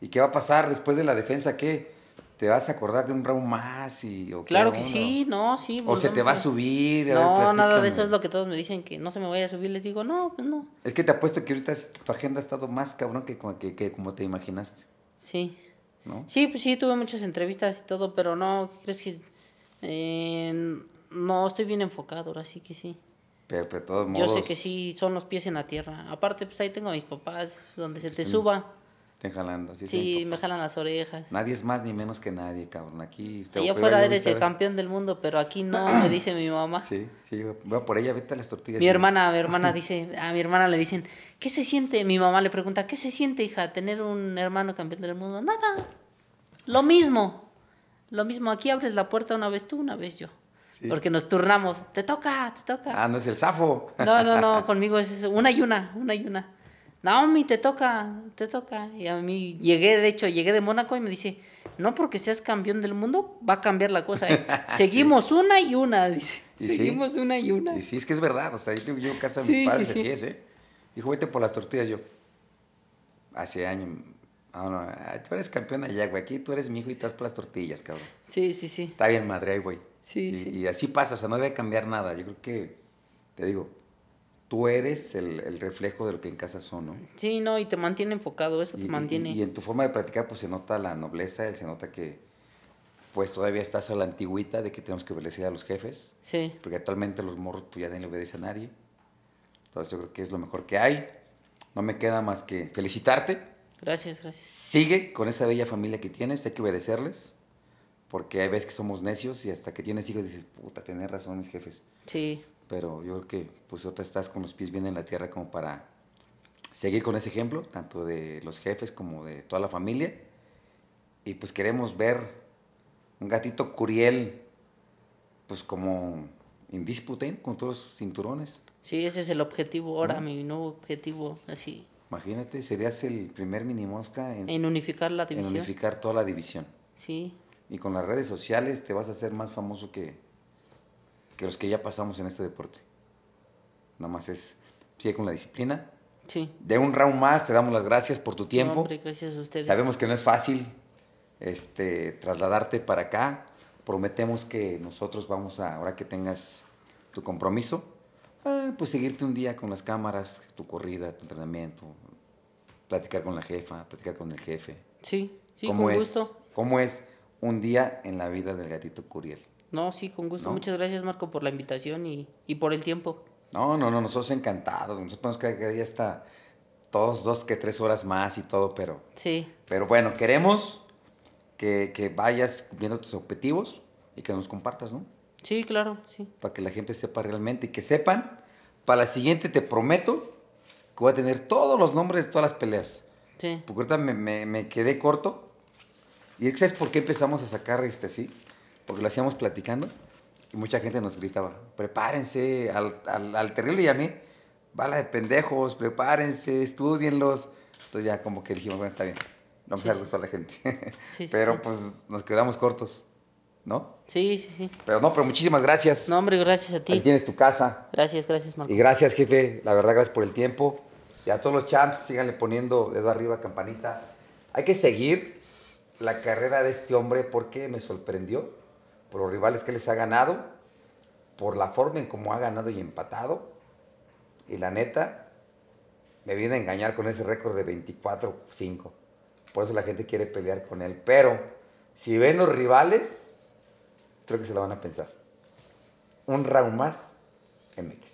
¿Y qué va a pasar después de la defensa? ¿Qué? te vas a acordar de un round más y claro que sí no sí o se te va a subir no nada de eso es lo que todos me dicen que no se me vaya a subir les digo no pues no es que te apuesto que ahorita tu agenda ha estado más cabrón que como, que, como te imaginaste sí sí pues sí tuve muchas entrevistas y todo pero no ¿qué crees que eh, no estoy bien enfocado ahora sí que sí pero, de todos modos. Yo sé que sí son los pies en la tierra. Aparte, pues ahí tengo a mis papás, donde se te suba. Te jalando, así Sí, me jalan las orejas. Nadie es más ni menos que nadie, cabrón. Aquí estoy Yo fuera eres el campeón del mundo, pero aquí no, me dice mi mamá. Sí, sí, voy por ella, vete a las tortillas. Mi hermana, mi hermana dice, a mi hermana le dicen, ¿qué se siente? Mi mamá le pregunta, ¿qué se siente, hija, tener un hermano campeón del mundo? Nada, lo mismo. Lo mismo, aquí abres la puerta una vez tú, una vez yo. Porque nos turnamos, te toca, te toca. Ah, no es el zafo. No, no, no, conmigo es una y una, una y una. Naomi, te toca, te toca. Y a mí llegué, de hecho, llegué de Mónaco y me dice, no porque seas campeón del mundo, va a cambiar la cosa. ¿eh?". Seguimos una y una, dice. Seguimos una y una. Y sí, es que es verdad. O sea, yo, yo casa de mis padres, así es, ¿eh? Dijo, vete por las tortillas. Yo, hace años, no, tú eres campeón allá, güey. Aquí tú eres mi hijo y te por las tortillas, cabrón. Sí, sí, sí. Está bien, madre, ahí, güey. Sí, y, sí. Y así pasa, o sea, no debe cambiar nada. Yo creo que, te digo, tú eres el, reflejo de lo que en casa son, ¿no? Sí, no, y te mantiene enfocado, eso te mantiene. Y, en tu forma de practicar, pues se nota la nobleza, se nota que, pues todavía estás a la antigüita de que tenemos que obedecer a los jefes. Sí. Porque actualmente los morros, pues ya no le obedece a nadie. Entonces yo creo que es lo mejor que hay. No me queda más que felicitarte. Gracias, gracias. Sigue con esa bella familia que tienes, hay que obedecerles. Porque hay veces que somos necios y hasta que tienes hijos dices, puta, tenés razón mis jefes. Sí pero yo creo que pues otra estás con los pies bien en la tierra como para seguir con ese ejemplo, tanto de los jefes como de toda la familia. Y pues queremos ver un gatito curiel, pues como indisputen ¿eh? con todos los cinturones. Sí, ese es el objetivo ahora, mi nuevo objetivo, así. Imagínate, serías el primer mini mosca en, en unificar la división. En unificar toda la división. Sí. Y con las redes sociales te vas a hacer más famoso que, que los que ya pasamos en este deporte. Nada más es, sigue con la disciplina. Sí. De un round más, te damos las gracias por tu tiempo. gracias a ustedes. Sabemos que no es fácil este, trasladarte para acá. Prometemos que nosotros vamos a, ahora que tengas tu compromiso, eh, pues seguirte un día con las cámaras, tu corrida, tu entrenamiento, platicar con la jefa, platicar con el jefe. Sí, sí, con gusto. ¿Cómo es un día en la vida del gatito Curiel? No, sí, con gusto. Muchas gracias, Marco, por la invitación y, por el tiempo. No, no, no, nosotros encantados. Nosotros que ya está todos dos que tres horas más y todo, pero. Sí. Pero bueno, queremos que, vayas cumpliendo tus objetivos y que nos compartas, ¿no? Sí, claro, sí. Para que la gente sepa realmente y que sepan. Para la siguiente te prometo que voy a tener todos los nombres de todas las peleas. Sí. Porque ahorita me, quedé corto. ¿Y sabes por qué empezamos a sacar este así? porque lo hacíamos platicando y mucha gente nos gritaba, prepárense, al, terrible y a mí, bala de pendejos, prepárense, estudienlos. Entonces ya como que dijimos, bueno, está bien, no me a a la gente. pero pues nos quedamos cortos, ¿no? Sí, sí, sí. Pero no, pero muchísimas gracias. No, hombre, gracias a ti. Ahí tienes tu casa. Gracias, gracias, Marco. Y gracias, jefe, la verdad, gracias por el tiempo. Y a todos los champs, síganle poniendo dedo arriba, campanita. Hay que seguir la carrera de este hombre porque me sorprendió por los rivales que les ha ganado, por la forma en cómo ha ganado y empatado. Y la neta, me viene a engañar con ese récord de 24-5. Por eso la gente quiere pelear con él. Pero si ven los rivales, creo que se la van a pensar. Un round más, MX.